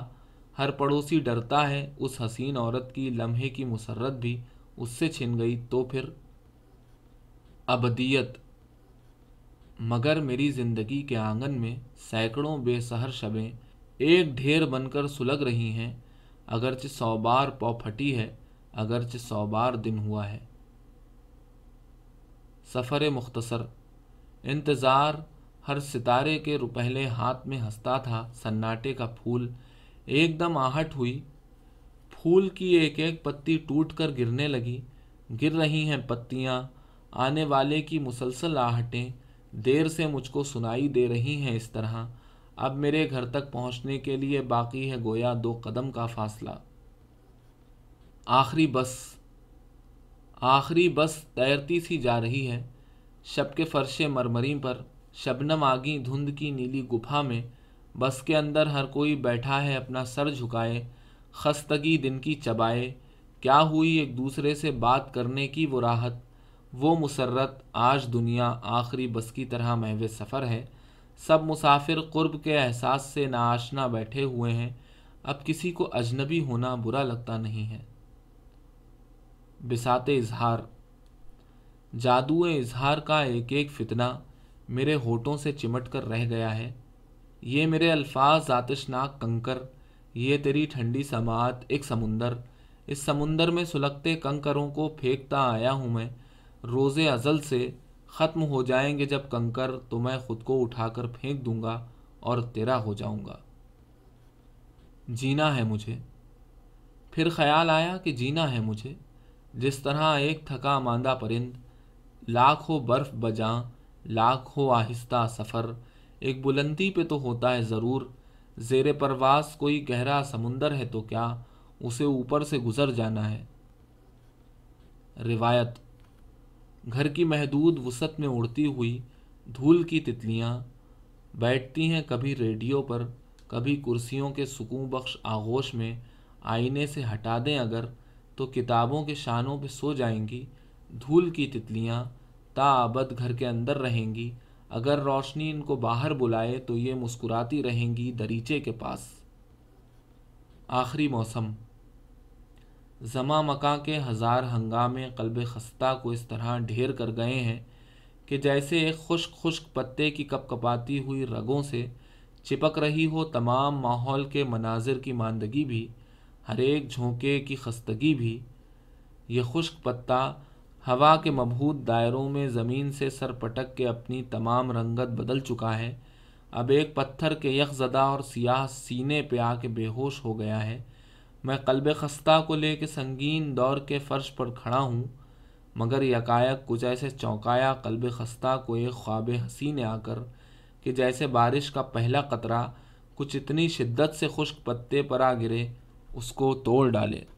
हर पड़ोसी डरता है उस हसीन औरत की लम्हे की मुसरत भी उससे छिन गई तो फिर अबदियत मगर मेरी ज़िंदगी के आंगन में सैकड़ों बेसहर शबें एक ढेर बनकर सुलग रही हैं अगरच सौ बार पौ फटी है अगरच सौ बार दिन हुआ है सफ़र मुख्तसर इंतज़ार हर सितारे के रुपहले हाथ में हंसता था सन्नाटे का फूल एकदम आहट हुई फूल की एक एक पत्ती टूट कर गिरने लगी गिर रही हैं पत्तियाँ आने वाले की मुसलसल आहटें देर से मुझको सुनाई दे रही हैं इस तरह अब मेरे घर तक पहुँचने के लिए बाकी है गोया दो कदम का फासला आखिरी बस आखिरी बस तैरती सी जा रही है शब के फर्श मरमरी पर शबनम आगी धुंध की नीली गुफा में बस के अंदर हर कोई बैठा है अपना सर झुकाए खस्तगी दिन की चबाए क्या हुई एक दूसरे से बात करने की वो राहत वो मुसरत आज दुनिया आखिरी बस की तरह महव सफ़र है सब मुसाफिर क़ुर्ब के एहसास से नाशना बैठे हुए हैं अब किसी को अजनबी होना बुरा लगता नहीं है बिसात इजहार जादू इजहार का एक एक फितना मेरे होठों से चिमट कर रह गया है ये मेरे अल्फाज नाक कंकर ये तेरी ठंडी समात एक समुंदर इस समुंदर में सुलगते कंकरों को फेंकता आया हूँ मैं रोज़े अज़ल से ख़त्म हो जाएंगे जब कंकर तो मैं ख़ुद को उठाकर फेंक दूंगा और तेरा हो जाऊंगा जीना है मुझे फिर ख्याल आया कि जीना है मुझे जिस तरह एक थका मांदा परिंद लाखों बर्फ़ लाख लाखों आहिस्ता सफ़र एक बुलंदी पे तो होता है ज़रूर जेर परवास कोई गहरा समुंदर है तो क्या उसे ऊपर से गुजर जाना है रिवायत घर की महदूद वसत में उड़ती हुई धूल की तितलियाँ बैठती हैं कभी रेडियो पर कभी कुर्सियों के सुकून बख्श आगोश में आईने से हटा दें अगर तो किताबों के शानों पे सो जाएंगी धूल की तितलियाँ ताबद घर के अंदर रहेंगी अगर रोशनी इनको बाहर बुलाए तो ये मुस्कुराती रहेंगी दरीचे के पास आखिरी मौसम जमा मका के हज़ार हंगामे कल्ब खस्ता को इस तरह ढेर कर गए हैं कि जैसे एक खुश्क खुश्क पत्ते की कप कपाती हुई रगों से चिपक रही हो तमाम माहौल के मनाजिर की मानदगी भी हर एक झोंके की खस्तगी भी ये खुश्क पत्ता हवा के मबहूत दायरों में ज़मीन से सर पटक के अपनी तमाम रंगत बदल चुका है अब एक पत्थर के यकजदा और सियाह सीने पे आके बेहोश हो गया है मैं कल्ब खस्ता को लेके संगीन दौर के फ़र्श पर खड़ा हूँ मगर यकायक कुछ ऐसे चौंकाया कल्ब खस्ता को एक ख्वाब हसीन आकर कि जैसे बारिश का पहला कतरा कुछ इतनी शिद्दत से खुश्क पत्ते पर आ गिरे उसको तोड़ डाले